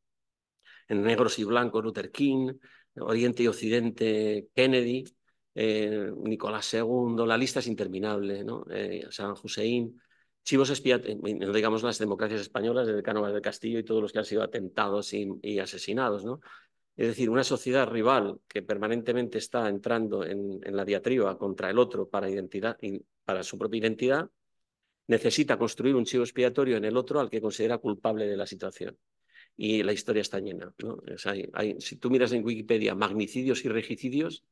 en negros y blancos Luther King, Oriente y Occidente Kennedy, Nicolás II, la lista es interminable, ¿no? San Hussein, chivos expiatorios, digamos las democracias españolas, desde Cánovas del Castillo y todos los que han sido atentados y, asesinados, Es decir, una sociedad rival que permanentemente está entrando en, la diatriba contra el otro para, identidad, para su propia identidad, necesita construir un chivo expiatorio en el otro al que considera culpable de la situación. Y la historia está llena. si tú miras en Wikipedia magnicidios y regicidios,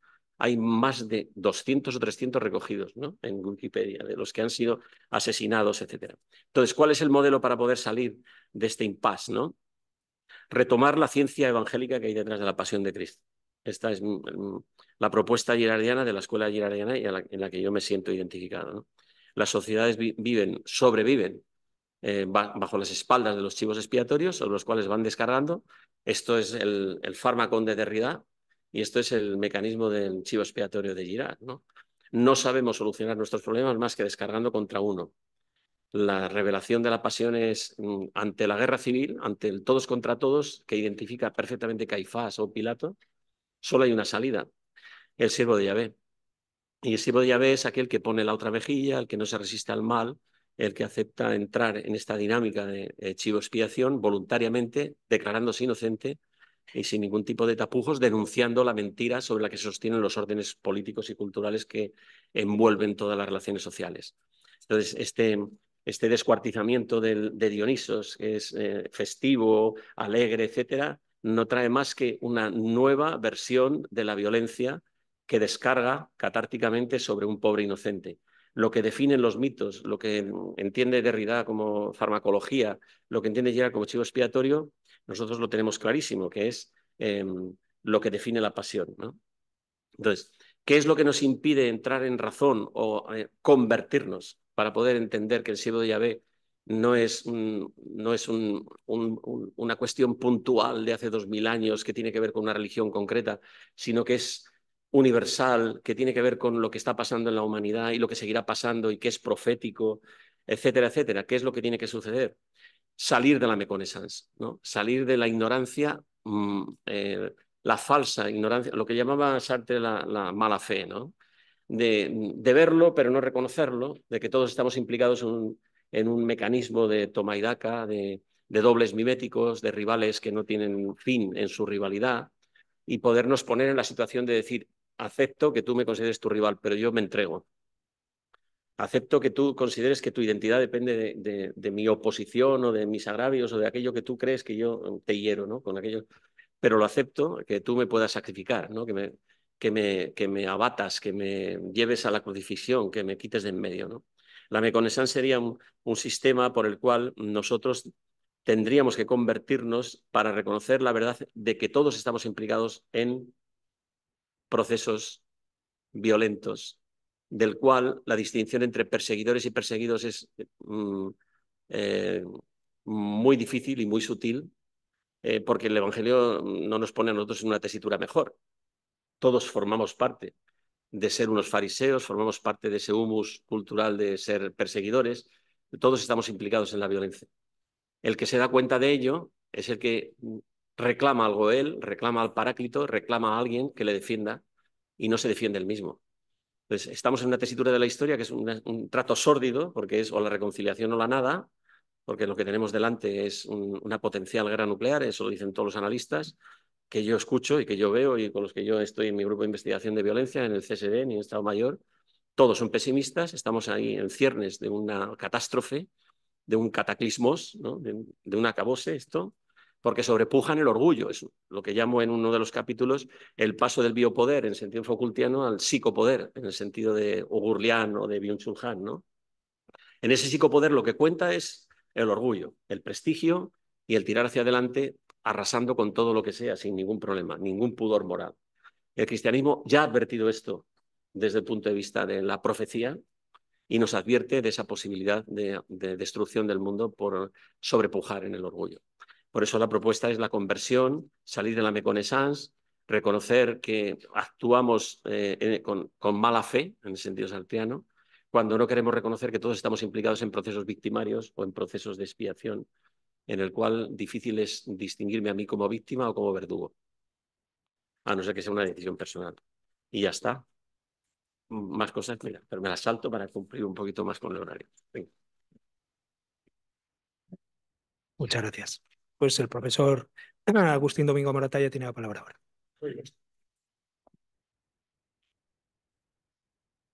hay más de 200 o 300 recogidos ¿no? en Wikipedia de los que han sido asesinados, etc. Entonces, ¿cuál es el modelo para poder salir de este impasse? Retomar la ciencia evangélica que hay detrás de la pasión de Cristo. Esta es mm, mm, la propuesta girardiana de la escuela girardiana y en la que yo me siento identificado. Las sociedades viven, sobreviven eh, bajo las espaldas de los chivos expiatorios sobre los cuales van descargando. Esto es el, el fármaco de Derrida, y esto es el mecanismo del chivo expiatorio de Girard. ¿no? no sabemos solucionar nuestros problemas más que descargando contra uno. La revelación de la pasión es mm, ante la guerra civil, ante el todos contra todos, que identifica perfectamente Caifás o Pilato, solo hay una salida, el siervo de Yahvé. Y el siervo de Yahvé es aquel que pone la otra mejilla, el que no se resiste al mal, el que acepta entrar en esta dinámica de, de eh, chivo expiación voluntariamente, declarándose inocente y sin ningún tipo de tapujos, denunciando la mentira sobre la que se sostienen los órdenes políticos y culturales que envuelven todas las relaciones sociales. Entonces, este, este descuartizamiento de Dionisos, que es eh, festivo, alegre, etcétera, no trae más que una nueva versión de la violencia que descarga catárticamente sobre un pobre inocente lo que definen los mitos, lo que entiende Derrida como farmacología, lo que entiende llegar como chivo expiatorio, nosotros lo tenemos clarísimo, que es em, lo que define la pasión. Entonces, ¿qué es lo que nos impide entrar en razón o eh, convertirnos para poder entender que el siervo de Yahvé no es, no es una cuestión puntual de hace dos mil años que tiene que ver con una religión concreta, sino que es universal que tiene que ver con lo que está pasando en la humanidad y lo que seguirá pasando y que es profético, etcétera, etcétera. ¿Qué es lo que tiene que suceder? Salir de la meconesans, ¿no? salir de la ignorancia, mm, eh, la falsa ignorancia, lo que llamaba Sartre la, mala fe, ¿no? De, verlo pero no reconocerlo, de que todos estamos implicados en un, mecanismo de toma y daca, de dobles miméticos, de rivales que no tienen fin en su rivalidad, y podernos poner en la situación de decir, acepto que tú me consideres tu rival, pero yo me entrego. Acepto que tú consideres que tu identidad depende de, mi oposición o de mis agravios o de aquello que tú crees que yo mm, te hiero, ¿no? Con Pero lo acepto, que tú me puedas sacrificar, ¿no? Que me, que me, que me abatas, que me lleves a la crucifixión, que me quites de en medio, ¿no? La meconesán sería un sistema por el cual nosotros tendríamos que convertirnos para reconocer la verdad de que todos estamos implicados en procesos violentos, del cual la distinción entre perseguidores y perseguidos es mm, eh, muy difícil y muy sutil, eh, porque el Evangelio no nos pone a nosotros en una tesitura mejor. Todos formamos parte de ser unos fariseos, formamos parte de ese humus cultural de ser perseguidores, todos estamos implicados en la violencia. El que se da cuenta de ello es el que reclama algo él, reclama al Paráclito, reclama a alguien que le defienda y no se defiende él mismo. Entonces, pues estamos en una tesitura de la historia que es un, trato sórdido, porque es o la reconciliación o la nada, porque lo que tenemos delante es una potencial guerra nuclear, eso lo dicen todos los analistas que yo escucho y que yo veo y con los que yo estoy en mi grupo de investigación de violencia, en el CSD, en el Estado Mayor, todos son pesimistas, estamos ahí en ciernes de una catástrofe, de un cataclismos, de, de un acabose esto, porque sobrepujan el orgullo, es lo que llamo en uno de los capítulos el paso del biopoder en sentido focultiano al psicopoder, en el sentido de Ogurlian o de byung Han. ¿no? En ese psicopoder lo que cuenta es el orgullo, el prestigio y el tirar hacia adelante arrasando con todo lo que sea sin ningún problema, ningún pudor moral. El cristianismo ya ha advertido esto desde el punto de vista de la profecía y nos advierte de esa posibilidad de destrucción del mundo por sobrepujar en el orgullo. Por eso la propuesta es la conversión, salir de la meconesans, reconocer que actuamos eh, con, mala fe, en el sentido sartiano, cuando no queremos reconocer que todos estamos implicados en procesos victimarios o en procesos de expiación, en el cual difícil es distinguirme a mí como víctima o como verdugo, a no ser que sea una decisión personal. Y ya está. Más cosas, mira, pero me las salto para cumplir un poquito más con el horario. Muchas gracias pues el profesor [CLEARS THROAT] Agustín Domingo Moratalla tiene la palabra ahora.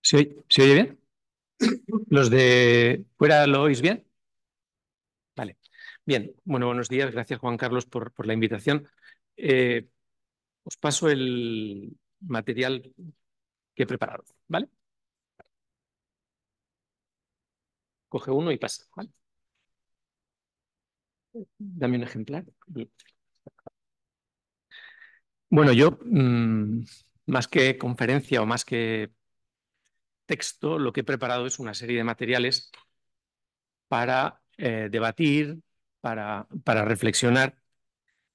¿Se oye, bien? [CLEARS THROAT] ¿Los de fuera lo oís bien? Vale. Bien, bueno, buenos días. Gracias, Juan Carlos, por, la invitación. Eh, os paso el material que he preparado, ¿vale? Coge uno y pasa, ¿vale? Dame un ejemplar. Bueno, yo, mm, más que conferencia o más que texto, lo que he preparado es una serie de materiales para eh, debatir, para, para reflexionar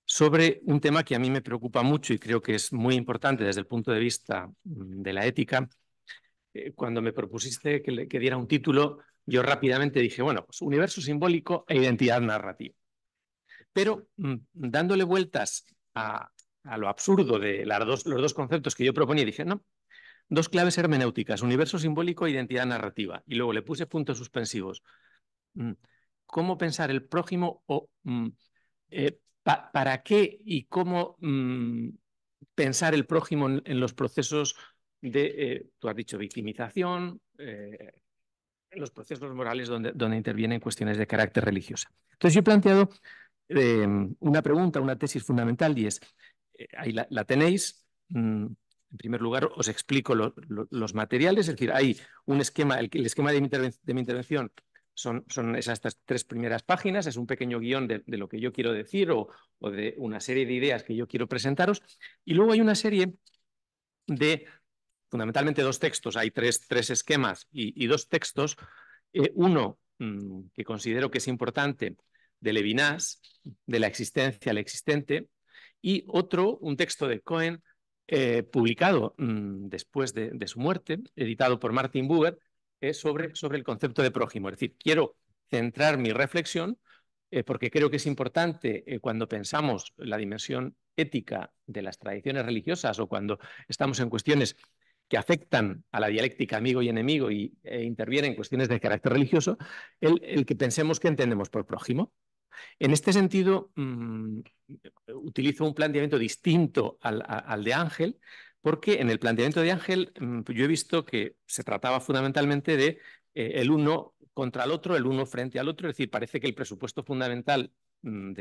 sobre un tema que a mí me preocupa mucho y creo que es muy importante desde el punto de vista mm, de la ética. Eh, cuando me propusiste que, que diera un título, yo rápidamente dije, bueno, pues universo simbólico e identidad narrativa. Pero mm, dándole vueltas a, lo absurdo de los dos conceptos que yo proponía, dije, no, dos claves hermenéuticas, universo simbólico e identidad narrativa. Y luego le puse puntos suspensivos. Mm, ¿Cómo pensar el prójimo o mm, eh, para qué y cómo pensar el prójimo en, los procesos de, eh, tú has dicho, victimización, en eh, los procesos morales donde, donde intervienen cuestiones de carácter religiosa? Entonces yo he planteado eh, una pregunta, una tesis fundamental y es, eh, ahí la, tenéis, mm, en primer lugar, os explico los materiales, es decir, hay un esquema, el, esquema de mi, intervención son, son, esas tres primeras páginas, es un pequeño guión de, lo que yo quiero decir o, de una serie de ideas que yo quiero presentaros. Y luego hay una serie de, fundamentalmente, dos textos, hay tres, tres esquemas y, dos textos. Eh, uno mm, que considero que es importante, de Levinas, de la existencia al existente, y otro, un texto de Cohen, eh, publicado mm, después de, su muerte, editado por Martin Buber, eh, sobre, sobre el concepto de prójimo. Es decir, quiero centrar mi reflexión eh, porque creo que es importante cuando pensamos la dimensión ética de las tradiciones religiosas o cuando estamos en cuestiones que afectan a la dialéctica amigo y enemigo y, e intervienen cuestiones de carácter religioso, el, el que pensemos que entendemos por prójimo. En este sentido, mm, utilizo un planteamiento distinto al, de Ángel, porque en el planteamiento de Ángel mm, pues yo he visto que se trataba fundamentalmente de eh, el uno contra el otro, el uno frente al otro, es decir, parece que el presupuesto fundamental mm,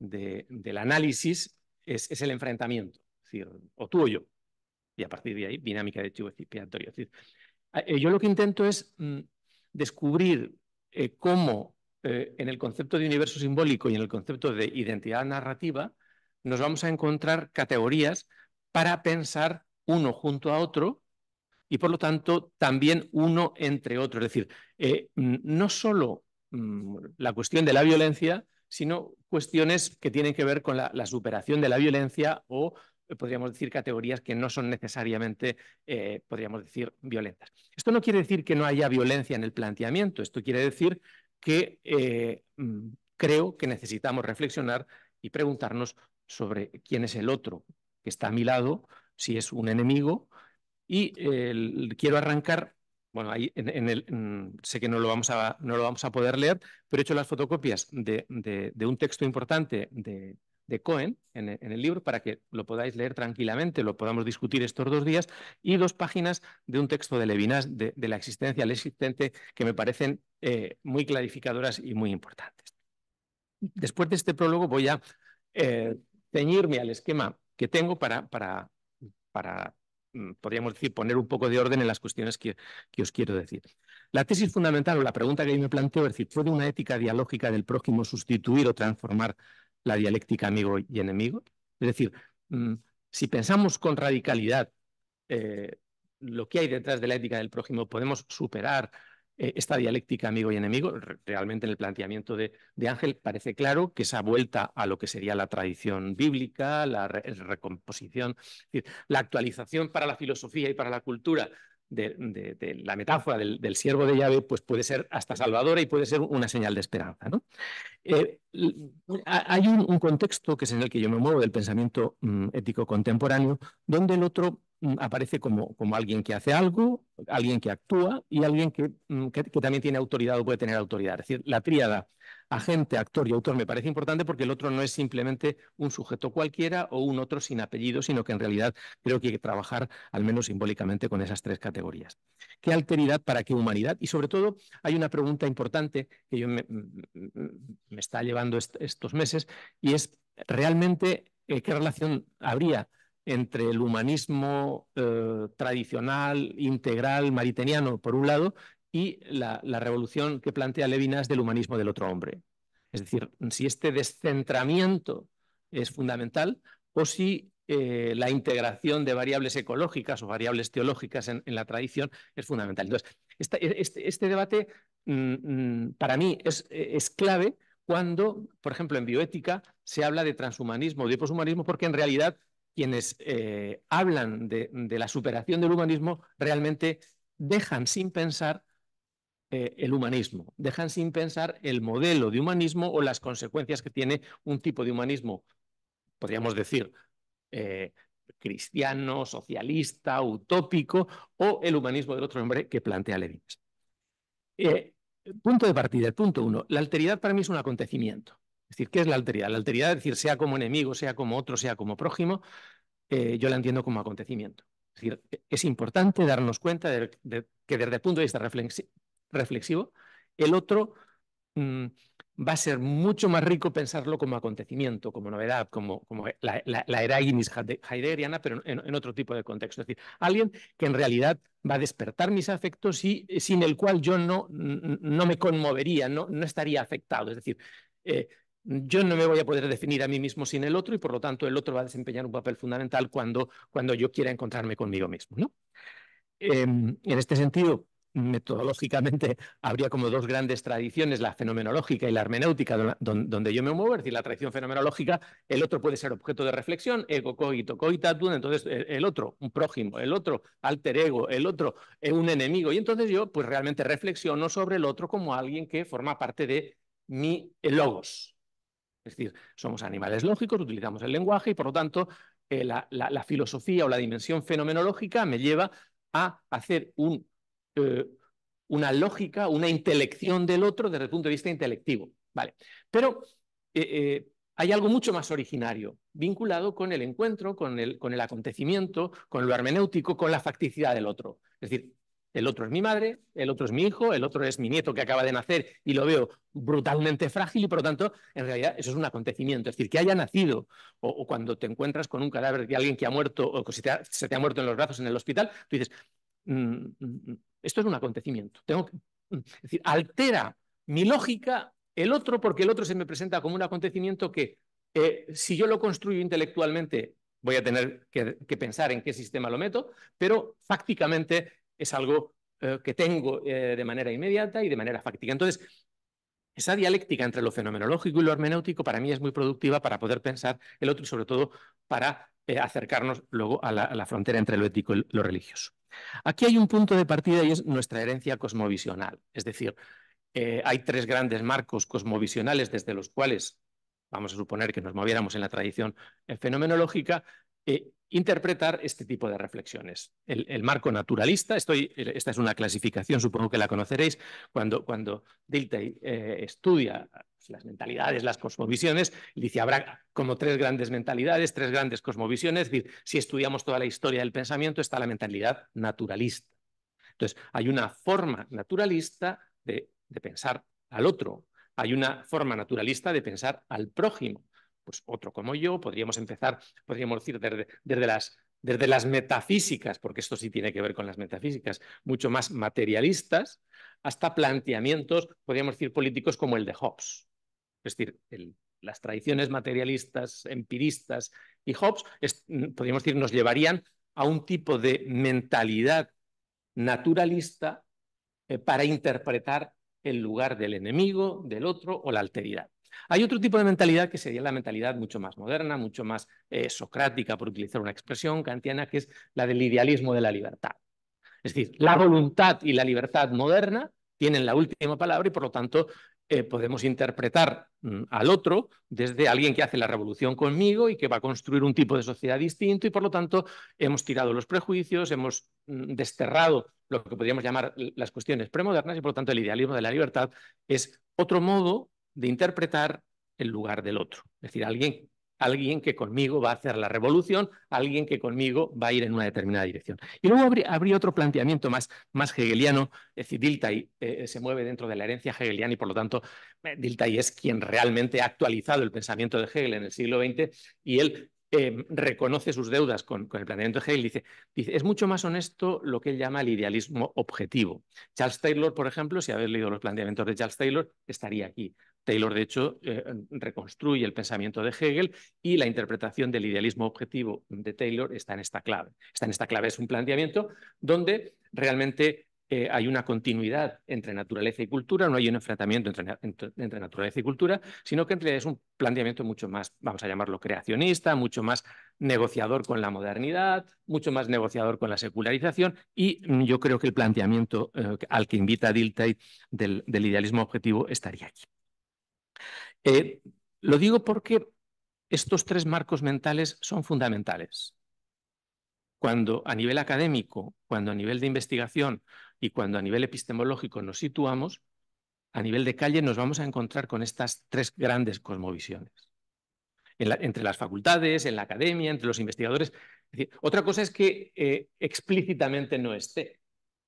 del análisis es, el enfrentamiento, es decir, o tú o yo, y a partir de ahí dinámica de chivo expiatorio. Es eh, yo lo que intento es descubrir eh, cómo eh, en el concepto de universo simbólico y en el concepto de identidad narrativa, nos vamos a encontrar categorías para pensar uno junto a otro y por lo tanto también uno entre otro. Es decir, eh, no solo mm, la cuestión de la violencia, sino cuestiones que tienen que ver con la, superación de la violencia o eh, podríamos decir, categorías que no son necesariamente, podríamos decir, violentas. Esto no quiere decir que no haya violencia en el planteamiento, esto quiere decir que eh, mm, creo que necesitamos reflexionar y preguntarnos sobre quién es el otro que está a mi lado, si es un enemigo. Y eh, quiero arrancar, bueno, ahí mm, sé que no lo, vamos a, no lo vamos a poder leer, pero he hecho las fotocopias de, de un texto importante de, de Cohen en, el libro para que lo podáis leer tranquilamente, lo podamos discutir estos dos días, y dos páginas de un texto de Levinas de, la existencia al existente que me parecen eh, muy clarificadoras y muy importantes. Después de este prólogo voy a eh, al esquema que tengo para, para, para mm, podríamos decir, poner un poco de orden en las cuestiones que, que, os quiero decir. La tesis fundamental o la pregunta que yo me planteo es decir, ¿puede una ética dialógica del prójimo sustituir o transformar la dialéctica amigo y enemigo. Es decir, mm, si pensamos con radicalidad eh, lo que hay detrás de la ética del prójimo, podemos superar eh, esta dialéctica amigo y enemigo. Realmente en el planteamiento de, de, Ángel parece claro que esa vuelta a lo que sería la tradición bíblica, la recomposición, decir, la actualización para la filosofía y para la cultura de, la metáfora del, siervo de llave pues puede ser hasta salvadora y puede ser una señal de esperanza. ¿no? Eh, hay un, contexto que es en el que yo me muevo del pensamiento mm, ético contemporáneo, donde el otro mm, aparece como, como alguien que hace algo, alguien que actúa y alguien que, mm, que también tiene autoridad o puede tener autoridad. Es decir, la tríada agente, actor y autor me parece importante porque el otro no es simplemente un sujeto cualquiera o un otro sin apellido, sino que en realidad creo que hay que trabajar al menos simbólicamente con esas tres categorías. ¿Qué alteridad para qué humanidad? Y sobre todo hay una pregunta importante que yo me, está llevando estos meses y es realmente eh, qué relación habría entre el humanismo eh, tradicional, integral, mariteniano, por un lado, y la, revolución que plantea Levinas del humanismo del otro hombre. Es decir, si este descentramiento es fundamental o si eh, la integración de variables ecológicas o variables teológicas en, la tradición es fundamental. Entonces, este, este, debate mm, mm, para mí es, clave cuando, por ejemplo, en bioética se habla de transhumanismo o de poshumanismo, porque en realidad quienes eh, hablan de la superación del humanismo realmente dejan sin pensar eh, el humanismo, dejan sin pensar el modelo de humanismo o las consecuencias que tiene un tipo de humanismo, podríamos decir, eh, cristiano, socialista, utópico, o el humanismo del otro hombre que plantea Levinas. Eh, punto de partida, punto uno. La alteridad para mí es un acontecimiento. Es decir, ¿qué es la alteridad? La alteridad, es decir, sea como enemigo, sea como otro, sea como prójimo, yo la entiendo como acontecimiento. Es decir, es importante darnos cuenta de, que desde el punto de vista reflexivo reflexivo. El otro mm, va a ser mucho más rico pensarlo como acontecimiento, como novedad, como, como la, la, la era Guinness pero en, otro tipo de contexto. Es decir, alguien que en realidad va a despertar mis afectos y eh, sin el cual yo no, no me conmovería, no, no estaría afectado. Es decir, eh, yo no me voy a poder definir a mí mismo sin el otro y por lo tanto el otro va a desempeñar un papel fundamental cuando, cuando yo quiera encontrarme conmigo mismo. ¿no? Em, en este sentido, metodológicamente [LAUGHS] habría como dos grandes tradiciones, la fenomenológica y la hermenéutica, donde yo me muevo, es decir, la tradición fenomenológica, el otro puede ser objeto de reflexión, ego cogito cogitatum, entonces el otro, un prójimo, el otro, alter ego, el otro, eh, un enemigo, y entonces yo pues realmente reflexiono sobre el otro como alguien que forma parte de mi logos. Es decir, somos animales lógicos, utilizamos el lenguaje y por lo tanto eh, la filosofía o la dimensión fenomenológica me lleva a hacer un eh, una lógica, una intelección del otro desde el punto de vista intelectivo. Vale. Pero eh, eh, hay algo mucho más originario, vinculado con el encuentro, con el, acontecimiento, con lo hermenéutico, con la facticidad del otro. Es decir, el otro es mi madre, el otro es mi hijo, el otro es mi nieto que acaba de nacer y lo veo brutalmente frágil y por lo tanto, en realidad, eso es un acontecimiento. Es decir, que haya nacido o, cuando te encuentras con un cadáver de alguien que ha muerto o que se te ha muerto en los brazos en el hospital, tú dices, Mm, mm, mm, esto es un acontecimiento. Tengo que, decir, altera mi lógica el otro porque el otro se me presenta como un acontecimiento que eh, si yo lo construyo intelectualmente voy a tener que, pensar en qué sistema lo meto, pero fácticamente es algo eh, que tengo eh, de manera inmediata y de manera fáctica. Entonces, esa dialéctica entre lo fenomenológico y lo hermenéutico para mí es muy productiva para poder pensar el otro y sobre todo para acercarnos luego a la, frontera entre lo ético y lo religioso. Aquí hay un punto de partida y es nuestra herencia cosmovisional. Es decir, eh, hay tres grandes marcos cosmovisionales desde los cuales vamos a suponer que nos moviéramos en la tradición eh, fenomenológica, eh, interpretar este tipo de reflexiones. El, marco naturalista, esta es una clasificación, supongo que la conoceréis, cuando, cuando estudia pues, las mentalidades, las cosmovisiones. y dice, habrá como tres grandes mentalidades, tres grandes cosmovisiones. Es decir, si estudiamos toda la historia del pensamiento, está la mentalidad naturalista. Entonces, hay una forma naturalista de, pensar al otro. Hay una forma naturalista de pensar al prójimo. Pues otro como yo, podríamos empezar, podríamos decir, desde las metafísicas, porque esto sí tiene que ver con las metafísicas, mucho más materialistas, hasta planteamientos, podríamos decir, políticos como el de Hobbes. Es decir, las tradiciones materialistas, empiristas y Hobbes, podríamos decir, nos llevarían a un tipo de mentalidad naturalista eh, para interpretar el lugar del enemigo, del otro o la alteridad. Hay otro tipo de mentalidad que sería la mentalidad mucho más moderna, mucho más eh, socrática, por utilizar una expresión kantiana, que es la del idealismo de la libertad. Es decir, la voluntad y la libertad moderna tienen la última palabra y por lo tanto eh, podemos interpretar mm, al otro desde alguien que hace la revolución conmigo y que va a construir un tipo de sociedad distinto y por lo tanto hemos tirado los prejuicios, hemos mm, desterrado lo que podríamos llamar las cuestiones premodernas y por lo tanto el idealismo de la libertad es otro modo de interpretar el lugar del otro. Es decir, alguien alguien que conmigo va a hacer la revolución, alguien que conmigo va a ir en una determinada dirección. Y luego habría, otro planteamiento más, más hegeliano, es decir, Diltai eh, se mueve dentro de la herencia hegeliana y por lo tanto eh, Diltai es quien realmente ha actualizado el pensamiento de Hegel en el siglo XX y él Em, reconoce sus deudas con, el planteamiento de Hegel, dice, dice, es mucho más honesto lo que él llama el idealismo objetivo. Charles Taylor, por ejemplo, si habéis leído los planteamientos de Charles Taylor, estaría aquí. Taylor, de hecho, eh, reconstruye el pensamiento de Hegel y la interpretación del idealismo objetivo de Taylor está en esta clave. Está en esta clave, es un planteamiento donde realmente eh, hay una continuidad entre naturaleza y cultura, no hay un enfrentamiento entre, naturaleza y cultura, sino que es un planteamiento mucho más, vamos a llamarlo creacionista, mucho más negociador con la modernidad, mucho más negociador con la secularización y yo creo que el planteamiento eh, al que invita Dilthey del, del, idealismo objetivo estaría aquí. Eh, lo digo porque estos tres marcos mentales son fundamentales. Cuando a nivel académico, cuando a nivel de investigación y cuando a nivel epistemológico nos situamos, a nivel de calle nos vamos a encontrar con estas tres grandes cosmovisiones. entre las facultades, en la academia, entre los investigadores. otra cosa es que eh, explícitamente no esté,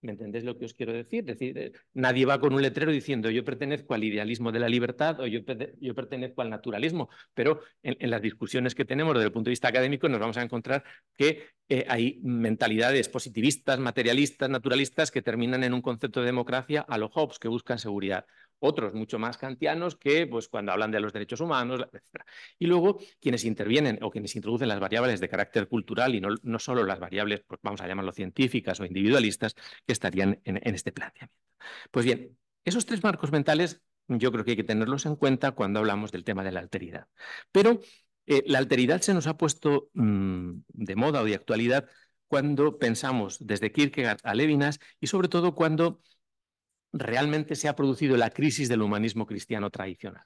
¿Me entendéis lo que os quiero decir? Es decir, eh, nadie va con un letrero diciendo yo pertenezco al idealismo de la libertad o yo, pertenezco al naturalismo, pero en, las discusiones que tenemos desde el punto de vista académico nos vamos a encontrar que eh, hay mentalidades positivistas, materialistas, naturalistas que terminan en un concepto de democracia a los Hobbes, que buscan seguridad otros mucho más kantianos que pues, cuando hablan de los derechos humanos, etc. Y luego quienes intervienen o quienes introducen las variables de carácter cultural y no, solo las variables, pues, vamos a llamarlo científicas o individualistas, que estarían en, este planteamiento. Pues bien, esos tres marcos mentales yo creo que hay que tenerlos en cuenta cuando hablamos del tema de la alteridad. Pero eh, la alteridad se nos ha puesto mm, de moda o de actualidad cuando pensamos desde Kierkegaard a Levinas y sobre todo cuando realmente se ha producido la crisis del humanismo cristiano tradicional.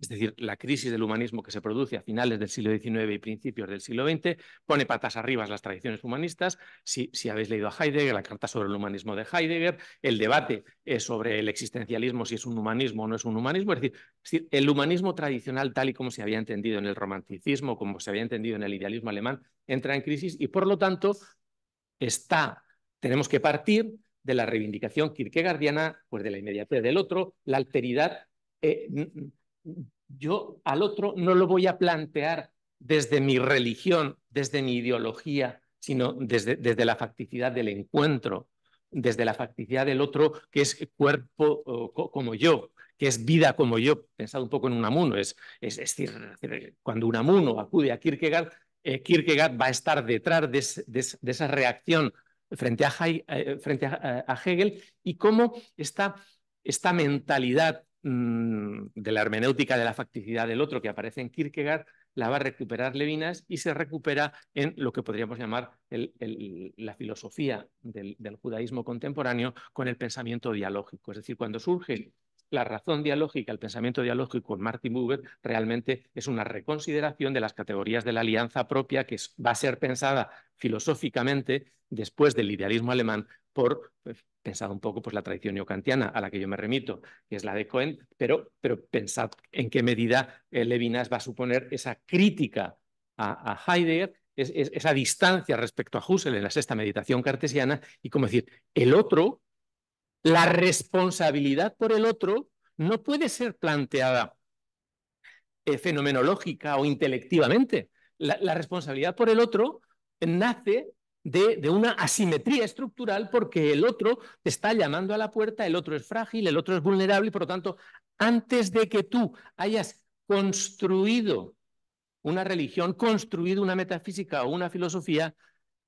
Es decir, la crisis del humanismo que se produce a finales del siglo XIX y principios del siglo XX pone patas arriba las tradiciones humanistas. Si, habéis leído a Heidegger, la carta sobre el humanismo de Heidegger, el debate es sobre el existencialismo, si es un humanismo o no es un humanismo. Es decir, el humanismo tradicional, tal y como se había entendido en el romanticismo, como se había entendido en el idealismo alemán, entra en crisis y, por lo tanto, está, tenemos que partir de la reivindicación kierkegaardiana, pues de la inmediatez del otro, la alteridad. Eh, yo al otro no lo voy a plantear desde mi religión, desde mi ideología, sino desde, desde la facticidad del encuentro, desde la facticidad del otro que es cuerpo como yo, que es vida como yo, pensado un poco en Unamuno, es, es decir, cuando Unamuno acude a Kierkegaard, eh, Kierkegaard va a estar detrás de esa reacción frente eh, eh, a, Hegel y cómo esta, mentalidad mm, de la hermenéutica de la facticidad del otro que aparece en Kierkegaard la va a recuperar Levinas y se recupera en lo que podríamos llamar la filosofía del, del, judaísmo contemporáneo con el pensamiento dialógico. Es decir, cuando surge la razón dialógica, el pensamiento dialógico en Martin Buber realmente es una reconsideración de las categorías de la alianza propia que va a ser pensada filosóficamente después del idealismo alemán por, pues, pensado un poco, pues la tradición neocantiana a la que yo me remito, que es la de Cohen, pero, pero pensad en qué medida eh, Levinas va a suponer esa crítica a, Heidegger esa distancia respecto a Husserl en la sexta meditación cartesiana y como decir, el otro la responsabilidad por el otro no puede ser planteada eh, fenomenológica o intelectivamente. La, responsabilidad por el otro nace de, de una asimetría estructural porque el otro te está llamando a la puerta, el otro es frágil, el otro es vulnerable y por lo tanto, antes de que tú hayas construido una religión, construido una metafísica o una filosofía,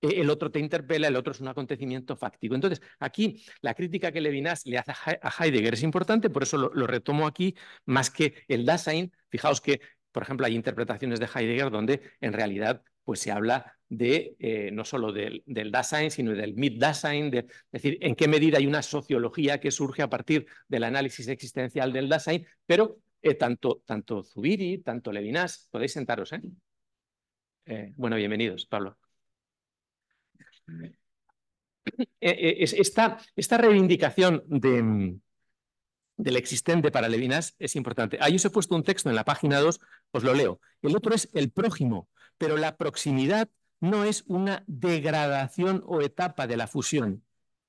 eh, el otro te interpela, el otro es un acontecimiento fáctico. Entonces, aquí la crítica que Levinas le hace a Heidegger es importante, por eso lo, retomo aquí, más que el Dasein. Fijaos que, por ejemplo, hay interpretaciones de Heidegger donde en realidad pues, se habla de eh, no solo del, Dasein, sino del Mid-Dasein, de, es decir, en qué medida hay una sociología que surge a partir del análisis existencial del Dasein, pero eh, tanto, tanto Zubiri, tanto Levinas, podéis sentaros. ¿eh? bueno, bienvenidos, Pablo. Eh, eh, esta, reivindicación mm, del existente para Levinas es importante. Ahí os he puesto un texto en la página 2, os lo leo. El otro es el prójimo, pero la proximidad no es una degradación o etapa de la fusión.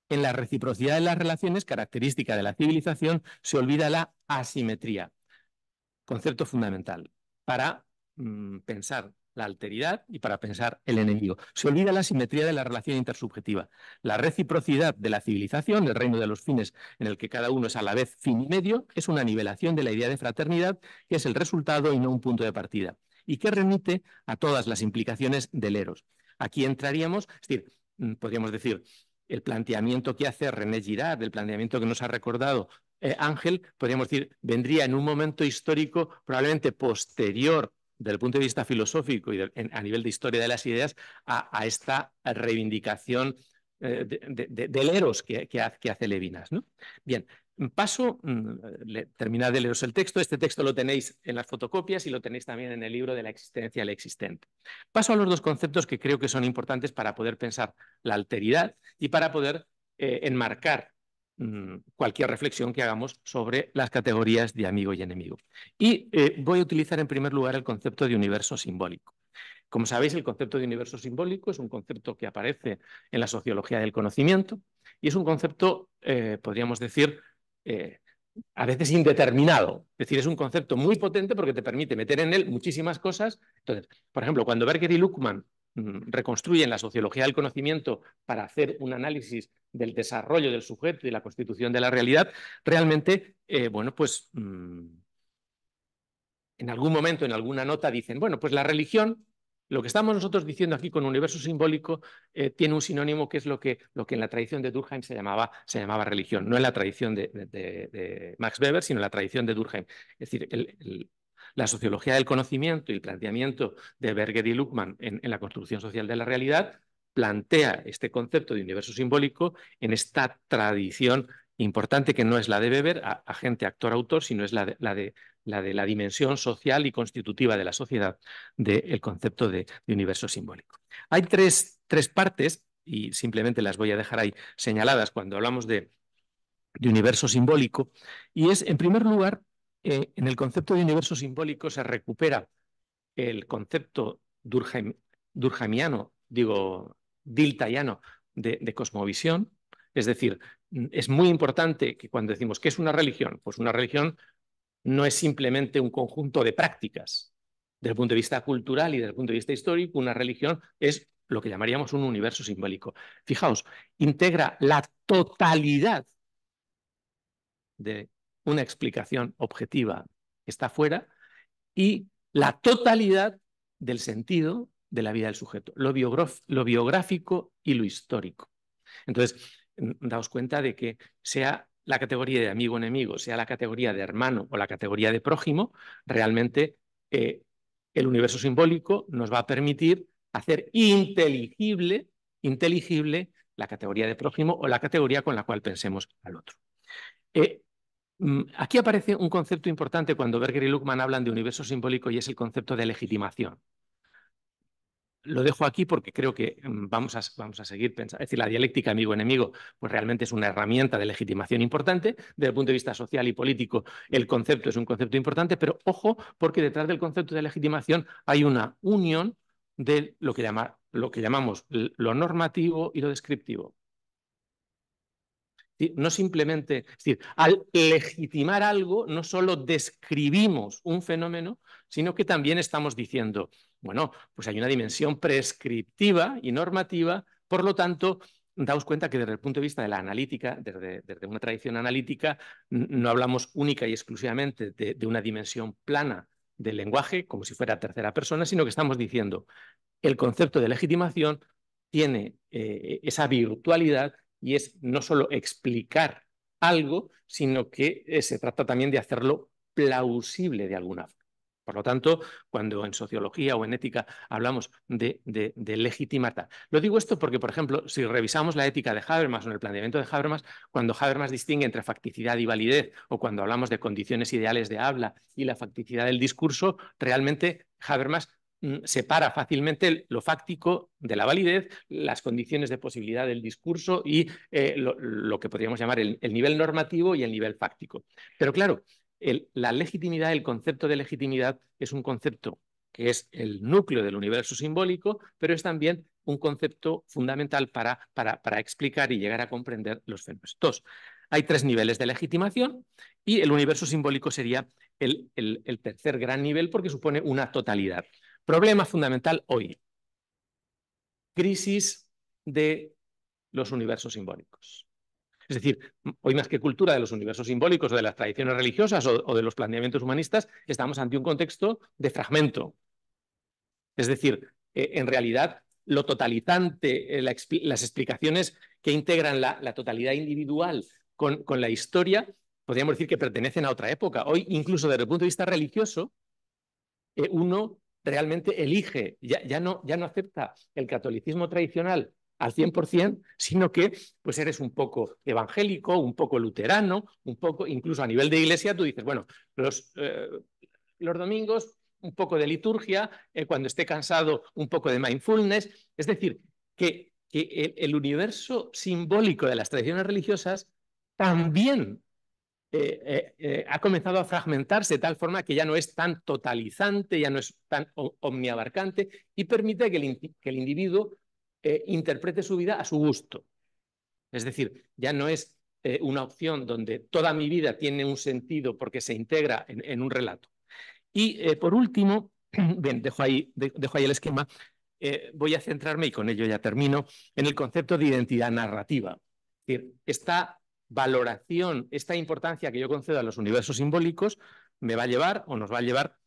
En la reciprocidad de las relaciones, característica de la civilización, se olvida la asimetría. Concepto fundamental para mm, pensar la alteridad y para pensar el enemigo. Se olvida la simetría de la relación intersubjetiva, la reciprocidad de la civilización, el reino de los fines en el que cada uno es a la vez fin y medio, es una nivelación de la idea de fraternidad que es el resultado y no un punto de partida y que remite a todas las implicaciones del eros. Aquí entraríamos, es decir, mm, podríamos decir, el planteamiento que hace René Girard, el planteamiento que nos ha recordado eh, Ángel, podríamos decir, vendría en un momento histórico probablemente posterior desde el punto de vista filosófico y a nivel de historia de las ideas a, esta reivindicación eh, de, de, del eros que, hace Levinas. Bien, paso, mm, terminad de leeros el texto, este texto lo tenéis en las fotocopias y lo tenéis también en el libro de la existencia al existente. Paso a los dos conceptos que creo que son importantes para poder pensar la alteridad y para poder eh, enmarcar Mm, cualquier reflexión que hagamos sobre las categorías de amigo y enemigo. Y eh, voy a utilizar en primer lugar el concepto de universo simbólico. Como sabéis, el concepto de universo simbólico es un concepto que aparece en la sociología del conocimiento y es un concepto, eh, podríamos decir, eh, a veces indeterminado. Es decir, es un concepto muy potente porque te permite meter en él muchísimas cosas. Entonces, por ejemplo, cuando Berger y Luckman Mm, reconstruyen la sociología del conocimiento para hacer un análisis del desarrollo del sujeto y la constitución de la realidad, realmente, eh, bueno, pues mm, en algún momento, en alguna nota dicen, bueno, pues la religión, lo que estamos nosotros diciendo aquí con universo simbólico, eh, tiene un sinónimo que es lo que, lo que en la tradición de Durkheim se llamaba, se llamaba religión, no en la tradición de, Max Weber, sino en la tradición de Durkheim. Es decir, el la sociología del conocimiento y el planteamiento de Berger y Luckmann en, la construcción social de la realidad plantea este concepto de universo simbólico en esta tradición importante que no es la de Weber, agente, actor, autor, sino es la de, la de, la dimensión social y constitutiva de la sociedad del concepto de, universo simbólico. Hay tres, tres, partes, y simplemente las voy a dejar ahí señaladas cuando hablamos de, universo simbólico, y es, en primer lugar, eh, en el concepto de universo simbólico se recupera el concepto durjamiano, digo, diltayano, de, de cosmovisión. Es decir, es muy importante que cuando decimos que es una religión, pues una religión no es simplemente un conjunto de prácticas. Desde el punto de vista cultural y desde el punto de vista histórico, una religión es lo que llamaríamos un universo simbólico. Fijaos, integra la totalidad de una explicación objetiva está fuera y la totalidad del sentido de la vida del sujeto, lo, lo biográfico y lo histórico. Entonces, daos cuenta de que sea la categoría de amigo-enemigo, sea la categoría de hermano o la categoría de prójimo, realmente eh, el universo simbólico nos va a permitir hacer inteligible, inteligible la categoría de prójimo o la categoría con la cual pensemos al otro. Eh, Mm, aquí aparece un concepto importante cuando Berger y Luckman hablan de universo simbólico y es el concepto de legitimación. Lo dejo aquí porque creo que mm, vamos a, vamos a seguir pensando. Es decir, la dialéctica amigo-enemigo pues realmente es una herramienta de legitimación importante. Desde el punto de vista social y político, el concepto es un concepto importante, pero ojo, porque detrás del concepto de legitimación hay una unión de lo que llamamos lo normativo y lo descriptivo. No simplemente, es decir, al legitimar algo, no solo describimos un fenómeno, sino que también estamos diciendo, bueno, pues hay una dimensión prescriptiva y normativa, por lo tanto, daos cuenta que desde el punto de vista de la analítica, desde, una tradición analítica, no hablamos única y exclusivamente de, una dimensión plana del lenguaje, como si fuera tercera persona, sino que estamos diciendo, el concepto de legitimación tiene eh, esa virtualidad y es no solo explicar algo, sino que eh, se trata también de hacerlo plausible de alguna forma. Por lo tanto, cuando en sociología o en ética hablamos de, de, lo digo esto porque, por ejemplo, si revisamos la ética de Habermas o en el planteamiento de Habermas, cuando Habermas distingue entre facticidad y validez, o cuando hablamos de condiciones ideales de habla y la facticidad del discurso, realmente Habermas Mm, separa fácilmente lo fáctico de la validez, las condiciones de posibilidad del discurso y eh, lo, que podríamos llamar el, nivel normativo y el nivel fáctico. Pero claro, la legitimidad, el concepto de legitimidad es un concepto que es el núcleo del universo simbólico, pero es también un concepto fundamental para, explicar y llegar a comprender los fenómenos. hay tres niveles de legitimación y el universo simbólico sería el tercer gran nivel porque supone una totalidad. Problema fundamental hoy. Crisis de los universos simbólicos. Es decir, hoy más que cultura de los universos simbólicos o de las tradiciones religiosas o, de los planteamientos humanistas, estamos ante un contexto de fragmento. Es decir, eh, en realidad lo totalitante, eh, las explicaciones que integran la, totalidad individual con, la historia, podríamos decir que pertenecen a otra época. Hoy, incluso desde el punto de vista religioso, eh, uno realmente elige, ya, no, ya no acepta el catolicismo tradicional al 100%, sino que pues eres un poco evangélico, un poco luterano, un poco, incluso a nivel de iglesia, tú dices, bueno, los, eh, los domingos un poco de liturgia, eh, cuando esté cansado un poco de mindfulness, es decir, que, el, el universo simbólico de las tradiciones religiosas también eh, eh, eh, ha comenzado a fragmentarse de tal forma que ya no es tan totalizante, ya no es tan omniabarcante y permite que el, individuo interprete su vida a su gusto. Es decir, ya no es una opción donde toda mi vida tiene un sentido porque se integra en, un relato. Y por último, [CLEARS THROAT] dejo ahí, dejo ahí el esquema, voy a centrarme, y con ello ya termino, en el concepto de identidad narrativa. Es decir, está valoración, esta importancia que yo concedo a los universos simbólicos, me va a llevar o nos va a llevar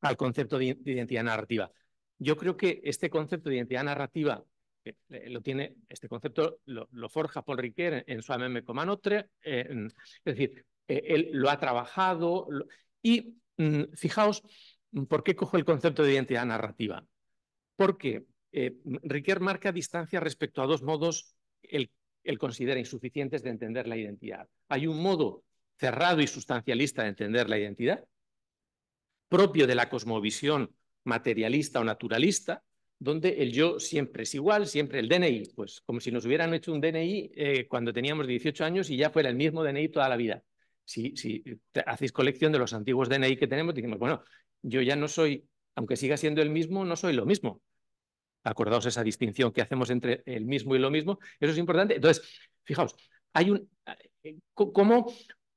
al concepto de identidad narrativa. Yo creo que este concepto de identidad narrativa eh, eh, lo tiene, este concepto lo, forja Paul Riquet en, su AMM Comanotre, es decir, eh, él lo ha trabajado y mm, fijaos por qué cojo el concepto de identidad narrativa. Porque eh, marca distancia respecto a dos modos el, él considera insuficientes de entender la identidad. Hay un modo cerrado y sustancialista de entender la identidad, propio de la cosmovisión materialista o naturalista, donde el yo siempre es igual, siempre el DNI, pues como si nos hubieran hecho un DNI eh, cuando teníamos 18 años y ya fuera el mismo DNI toda la vida. Si, si hacéis colección de los antiguos DNI que tenemos, decimos, bueno, yo ya no soy, aunque siga siendo el mismo, no soy lo mismo. Acordaos esa distinción que hacemos entre el mismo y lo mismo. Eso es importante. Entonces, fijaos, hay un... Eh, ¿Cómo,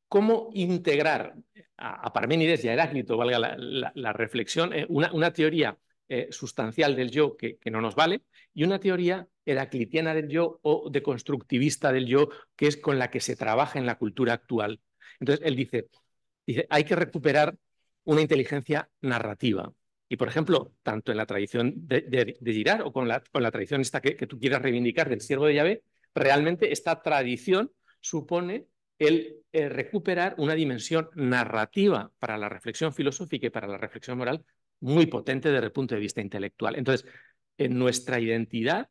cómo integrar a, Parménides y a Heráclito, valga la, reflexión, eh, una, teoría eh, sustancial del yo que, no nos vale y una teoría heraclitiana del yo o deconstructivista del yo que es con la que se trabaja en la cultura actual. Entonces, él dice hay que recuperar una inteligencia narrativa, y, por ejemplo, tanto en la tradición de, Girard o con la, tradición esta que, tú quieras reivindicar del siervo de llave, realmente esta tradición supone el, eh, recuperar una dimensión narrativa para la reflexión filosófica y para la reflexión moral muy potente desde el punto de vista intelectual. Entonces, nuestra identidad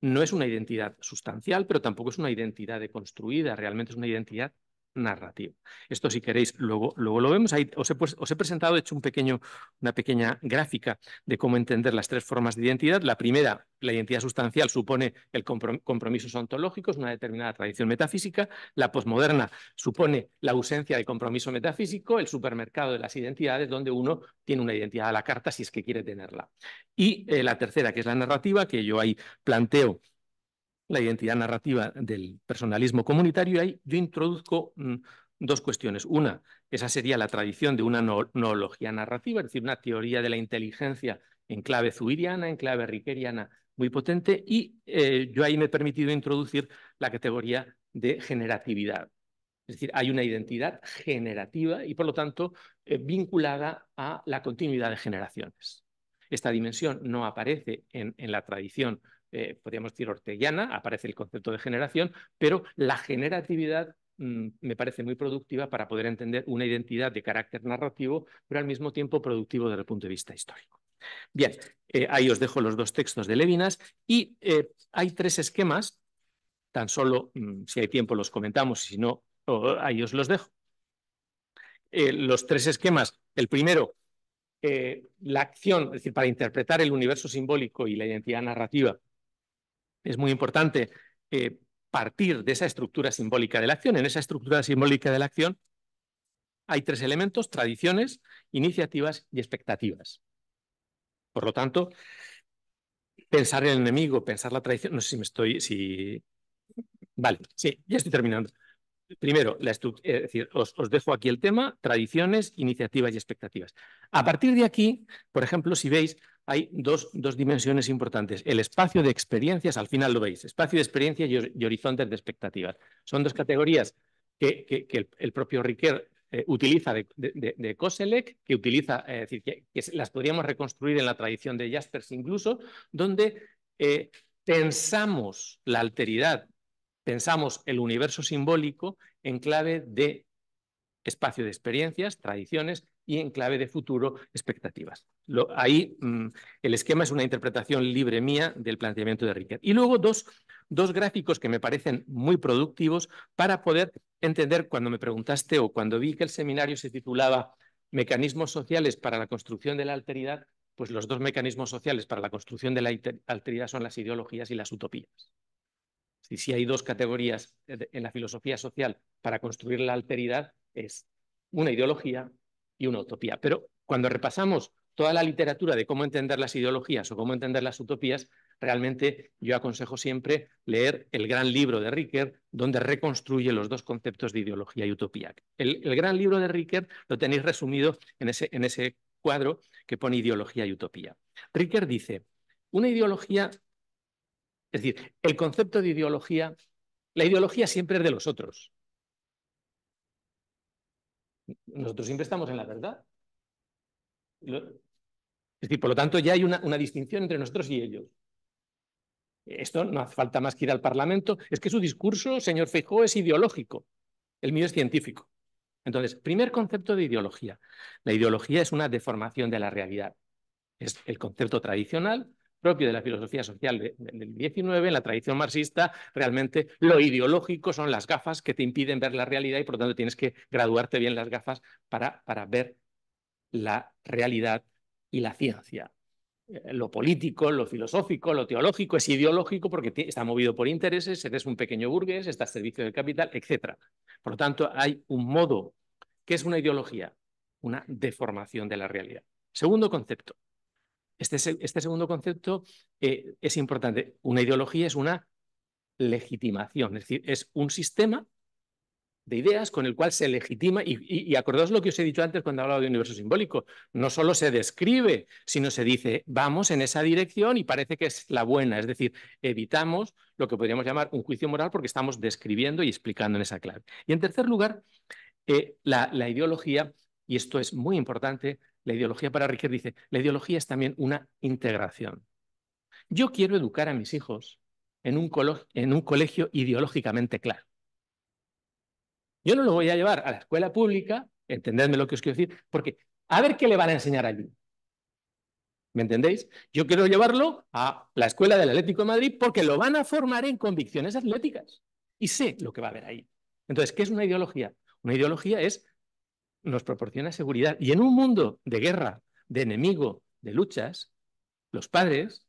no es una identidad sustancial, pero tampoco es una identidad deconstruida, realmente es una identidad narrativa. Esto si queréis, luego, luego lo vemos. Ahí pues, os he, presentado, he hecho un pequeño, una pequeña gráfica de cómo entender las tres formas de identidad. La primera, la identidad sustancial, supone el compromisos ontológicos, una determinada tradición metafísica. La posmoderna supone la ausencia de compromiso metafísico, el supermercado de las identidades, donde uno tiene una identidad a la carta si es que quiere tenerla. Y eh, la tercera, que es la narrativa, que yo ahí planteo la identidad narrativa del personalismo comunitario. Y ahí yo introduzco mm, dos cuestiones. Una, esa sería la tradición de una noología narrativa, es decir, una teoría de la inteligencia en clave zuiriana, en clave riqueriana, muy potente. Y eh, yo ahí me he permitido introducir la categoría de generatividad. Es decir, hay una identidad generativa y, por lo tanto, eh, vinculada a la continuidad de generaciones. Esta dimensión no aparece en, en la tradición eh, podríamos decir, orteguiana, aparece el concepto de generación, pero la generatividad mm, me parece muy productiva para poder entender una identidad de carácter narrativo, pero al mismo tiempo productivo desde el punto de vista histórico. Bien, eh, ahí os dejo los dos textos de Levinas y eh, hay tres esquemas, tan solo mm, si hay tiempo los comentamos, si no, ahí os los dejo. los tres esquemas, el primero, la acción, es decir, para interpretar el universo simbólico y la identidad narrativa, es muy importante eh, partir de esa estructura simbólica de la acción. En esa estructura simbólica de la acción hay tres elementos, tradiciones, iniciativas y expectativas. Por lo tanto, pensar en el enemigo, pensar la tradición, no sé si me estoy, si... Vale, sí, ya estoy terminando primero, eh, os, dejo aquí el tema, tradiciones, iniciativas y expectativas. A partir de aquí, por ejemplo, si veis, hay dos, dimensiones importantes. El espacio de experiencias, al final lo veis, espacio de experiencias y, horizontes de expectativas. Son dos categorías que, el, propio Riquer eh, utiliza de, Coselec, que utiliza, eh, es decir, que, las podríamos reconstruir en la tradición de Jaspers incluso, donde pensamos la alteridad pensamos el universo simbólico en clave de espacio de experiencias, tradiciones y en clave de futuro, expectativas. ahí mm, el esquema es una interpretación libre mía del planteamiento de Ricker. Y luego dos gráficos que me parecen muy productivos para poder entender cuando me preguntaste o cuando vi que el seminario se titulaba Mecanismos sociales para la construcción de la alteridad, pues los dos mecanismos sociales para la construcción de la alteridad son las ideologías y las utopías si, si hay dos categorías en la filosofía social para construir la alteridad, es una ideología y una utopía. Pero cuando repasamos toda la literatura de cómo entender las ideologías o cómo entender las utopías, realmente yo aconsejo siempre leer el gran libro de Ricker, donde reconstruye los dos conceptos de ideología y utopía. El, gran libro de Riker lo tenéis resumido en ese, en ese cuadro que pone ideología y utopía. Ricker dice, una ideología es decir, el concepto de ideología, la ideología siempre es de los otros. Nosotros siempre estamos en la verdad. Es decir, por lo tanto, ya hay una, distinción entre nosotros y ellos. Esto no hace falta más que ir al Parlamento. Es que su discurso, señor Feijó, es ideológico. El mío es científico. Entonces, primer concepto de ideología. La ideología es una deformación de la realidad. Es el concepto tradicional propio de la filosofía social del 19, en la tradición marxista, realmente lo ideológico son las gafas que te impiden ver la realidad y por lo tanto tienes que graduarte bien las gafas para, para ver la realidad y la ciencia. Eh, lo político, lo filosófico, lo teológico es ideológico porque está movido por intereses, eres un pequeño burgués, estás servicio del capital, etc. Por lo tanto, hay un modo que es una ideología, una deformación de la realidad. Segundo concepto, este, este, segundo concepto eh, es importante. Una ideología es una legitimación, es decir, es un sistema de ideas con el cual se legitima, y, acordaos lo que os he dicho antes cuando hablado de universo simbólico, no solo se describe, sino se dice, vamos en esa dirección y parece que es la buena, es decir, evitamos lo que podríamos llamar un juicio moral porque estamos describiendo y explicando en esa clave. Y en tercer lugar, eh, la, ideología, y esto es muy importante, la ideología para Riquet dice, la ideología es también una integración. Yo quiero educar a mis hijos en un, en un colegio ideológicamente claro. Yo no lo voy a llevar a la escuela pública, entendedme lo que os quiero decir, porque a ver qué le van a enseñar allí. ¿Me entendéis? Yo quiero llevarlo a la escuela del Atlético de Madrid porque lo van a formar en convicciones atléticas y sé lo que va a haber ahí. Entonces, ¿qué es una ideología? Una ideología es nos proporciona seguridad. Y en un mundo de guerra, de enemigo, de luchas, los padres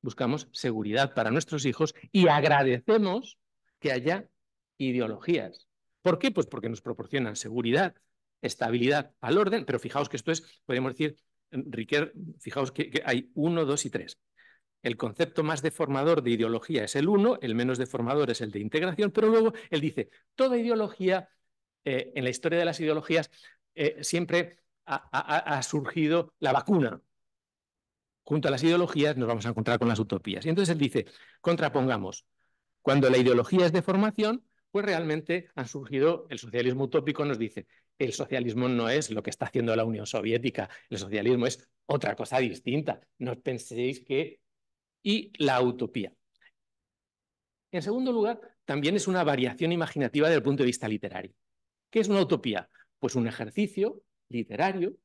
buscamos seguridad para nuestros hijos y agradecemos que haya ideologías. ¿Por qué? Pues porque nos proporcionan seguridad, estabilidad al orden, pero fijaos que esto es, podemos decir, Riquer, fijaos que, que hay uno, dos y tres. El concepto más deformador de ideología es el uno, el menos deformador es el de integración, pero luego él dice, toda ideología eh, en la historia de las ideologías eh, siempre ha, surgido la vacuna. Junto a las ideologías nos vamos a encontrar con las utopías. Y entonces él dice, contrapongamos, cuando la ideología es de formación, pues realmente ha surgido, el socialismo utópico nos dice, el socialismo no es lo que está haciendo la Unión Soviética, el socialismo es otra cosa distinta, no penséis que... y la utopía. En segundo lugar, también es una variación imaginativa del punto de vista literario. ¿Qué es una utopía? Pues un ejercicio literario,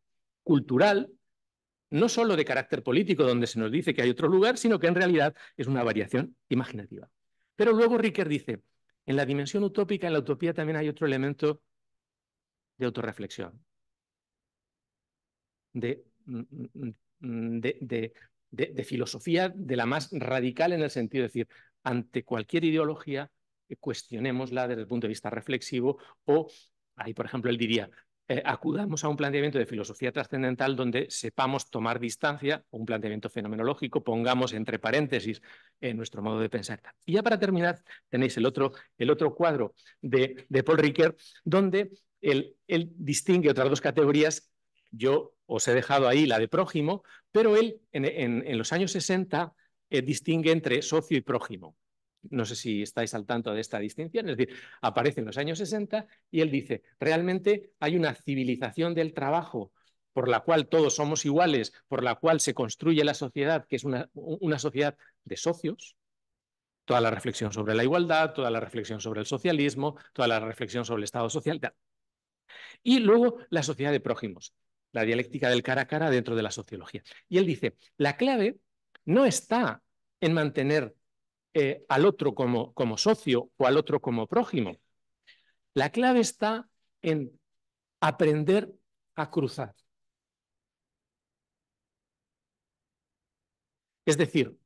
cultural, no solo de carácter político, donde se nos dice que hay otro lugar, sino que en realidad es una variación imaginativa. Pero luego Ricker dice, en la dimensión utópica, en la utopía también hay otro elemento de autorreflexión, de, mm, mm, de, filosofía de la más radical en el sentido de decir, ante cualquier ideología, eh, cuestionémosla desde el punto de vista reflexivo o Ahí, por ejemplo, él diría, eh, acudamos a un planteamiento de filosofía trascendental donde sepamos tomar distancia, un planteamiento fenomenológico, pongamos entre paréntesis eh, nuestro modo de pensar. Y ya para terminar, tenéis el otro, el otro cuadro de, Paul Ricker, donde él, distingue otras dos categorías. Yo os he dejado ahí la de prójimo, pero él en, los años 60 eh, distingue entre socio y prójimo no sé si estáis al tanto de esta distinción, es decir, aparece en los años 60 y él dice, realmente hay una civilización del trabajo por la cual todos somos iguales, por la cual se construye la sociedad, que es una, sociedad de socios, toda la reflexión sobre la igualdad, toda la reflexión sobre el socialismo, toda la reflexión sobre el Estado social. Y luego la sociedad de prójimos, la dialéctica del cara a cara dentro de la sociología. Y él dice, la clave no está en mantener eh, al otro como, como socio o al otro como prójimo. La clave está en aprender a cruzar. Es decir,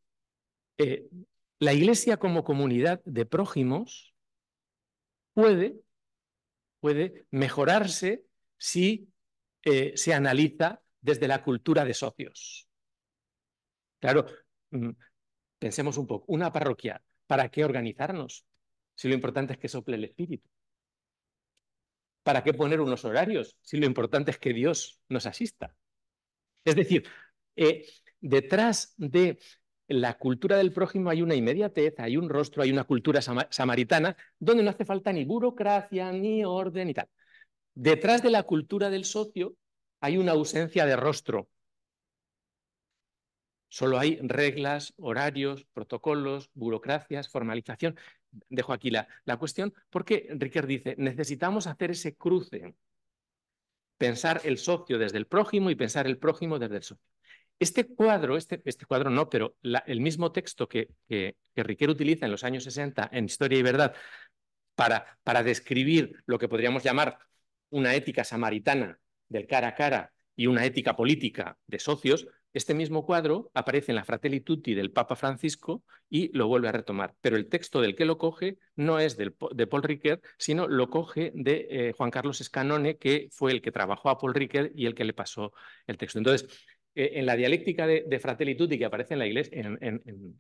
eh, la iglesia como comunidad de prójimos puede, puede mejorarse si eh, se analiza desde la cultura de socios. Claro, mm, Pensemos un poco, una parroquia, ¿para qué organizarnos? Si lo importante es que sople el Espíritu. ¿Para qué poner unos horarios? Si lo importante es que Dios nos asista. Es decir, eh, detrás de la cultura del prójimo hay una inmediatez, hay un rostro, hay una cultura samaritana donde no hace falta ni burocracia, ni orden y tal. Detrás de la cultura del socio hay una ausencia de rostro, Solo hay reglas, horarios, protocolos, burocracias, formalización. Dejo aquí la, cuestión porque Ricker dice, necesitamos hacer ese cruce, pensar el socio desde el prójimo y pensar el prójimo desde el socio. Este cuadro, este, este cuadro no, pero el mismo texto que, que, utiliza en los años 60 en Historia y Verdad para, para, describir lo que podríamos llamar una ética samaritana del cara a cara y una ética política de socios, este mismo cuadro aparece en la Fratelli Tutti del Papa Francisco y lo vuelve a retomar, pero el texto del que lo coge no es de Paul Ricker sino lo coge de eh, Juan Carlos Escanone, que fue el que trabajó a Paul Ricker y el que le pasó el texto. Entonces, eh, en la dialéctica de, de, Fratelli Tutti que aparece en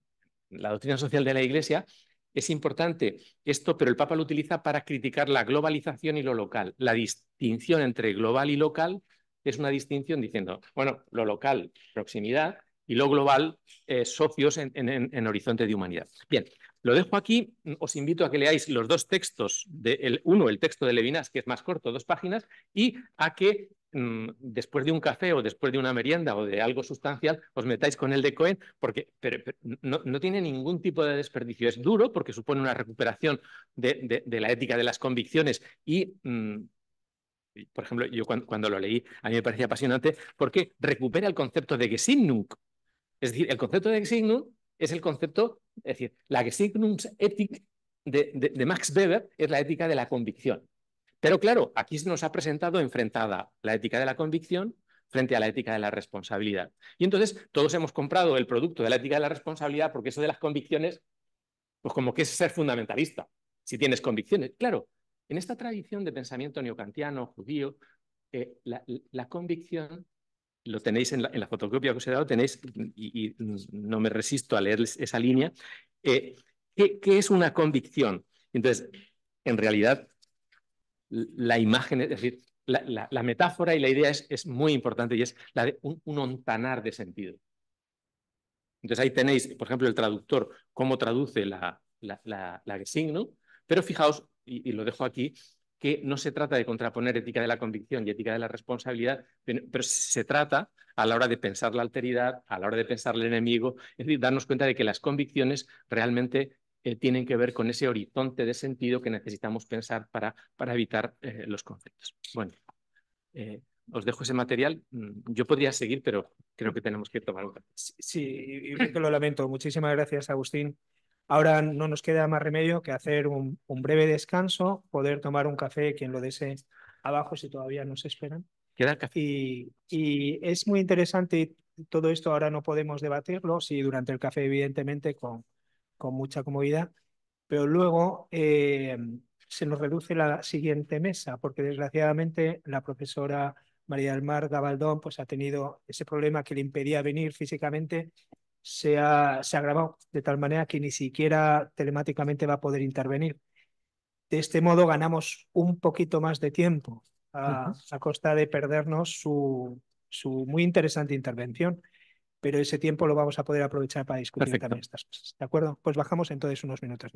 la doctrina social de la Iglesia, es importante esto, pero el Papa lo utiliza para criticar la globalización y lo local, la distinción entre global y local es una distinción diciendo, bueno, lo local, proximidad, y lo global, eh, socios en, horizonte de humanidad. Bien, lo dejo aquí, os invito a que leáis los dos textos, el, uno, el texto de Levinas, que es más corto, dos páginas, y a que mm, después de un café o después de una merienda o de algo sustancial, os metáis con el de Cohen, porque no, tiene ningún tipo de desperdicio. Es duro porque supone una recuperación de, la ética de las convicciones y... Mm, por ejemplo, yo cuando, lo leí, a mí me parecía apasionante porque recupera el concepto de gesinnung. Es decir, el concepto de gesinnung es el concepto, es decir, la gesinnungsethik de, de Max Weber es la ética de la convicción. Pero claro, aquí se nos ha presentado enfrentada la ética de la convicción frente a la ética de la responsabilidad. Y entonces todos hemos comprado el producto de la ética de la responsabilidad porque eso de las convicciones, pues como que es ser fundamentalista, si tienes convicciones. Claro, en esta tradición de pensamiento neocantiano, judío, eh, la, convicción, lo tenéis en la, fotocopia que os he dado, tenéis, y, no me resisto a leer esa línea, eh, ¿qué, es una convicción? Entonces, en realidad, la imagen, es decir, la, metáfora y la idea es, muy importante y es la de un, ontanar de sentido. Entonces ahí tenéis, por ejemplo, el traductor, cómo traduce la, la, la signo, pero fijaos y, lo dejo aquí, que no se trata de contraponer ética de la convicción y ética de la responsabilidad, pero se trata a la hora de pensar la alteridad, a la hora de pensar el enemigo, es decir, darnos cuenta de que las convicciones realmente eh, tienen que ver con ese horizonte de sentido que necesitamos pensar para, para evitar eh, los conflictos. Bueno, eh, os dejo ese material. Mm, yo podría seguir, pero creo que tenemos que tomar otra. Sí, lo lamento. Muchísimas gracias, Agustín. Ahora no nos queda más remedio que hacer un, breve descanso, poder tomar un café, quien lo desee, abajo si todavía nos esperan. Queda café. Y, es muy interesante todo esto, ahora no podemos debatirlo, sí, durante el café evidentemente con, con mucha comodidad, pero luego eh, se nos reduce la siguiente mesa, porque desgraciadamente la profesora María del Mar Gabaldón pues, ha tenido ese problema que le impedía venir físicamente se ha, se ha grabado de tal manera que ni siquiera telemáticamente va a poder intervenir. De este modo ganamos un poquito más de tiempo a, costa de perdernos su, su, muy interesante intervención, pero ese tiempo lo vamos a poder aprovechar para discutir también estas cosas. ¿De acuerdo? Pues bajamos entonces unos minutos.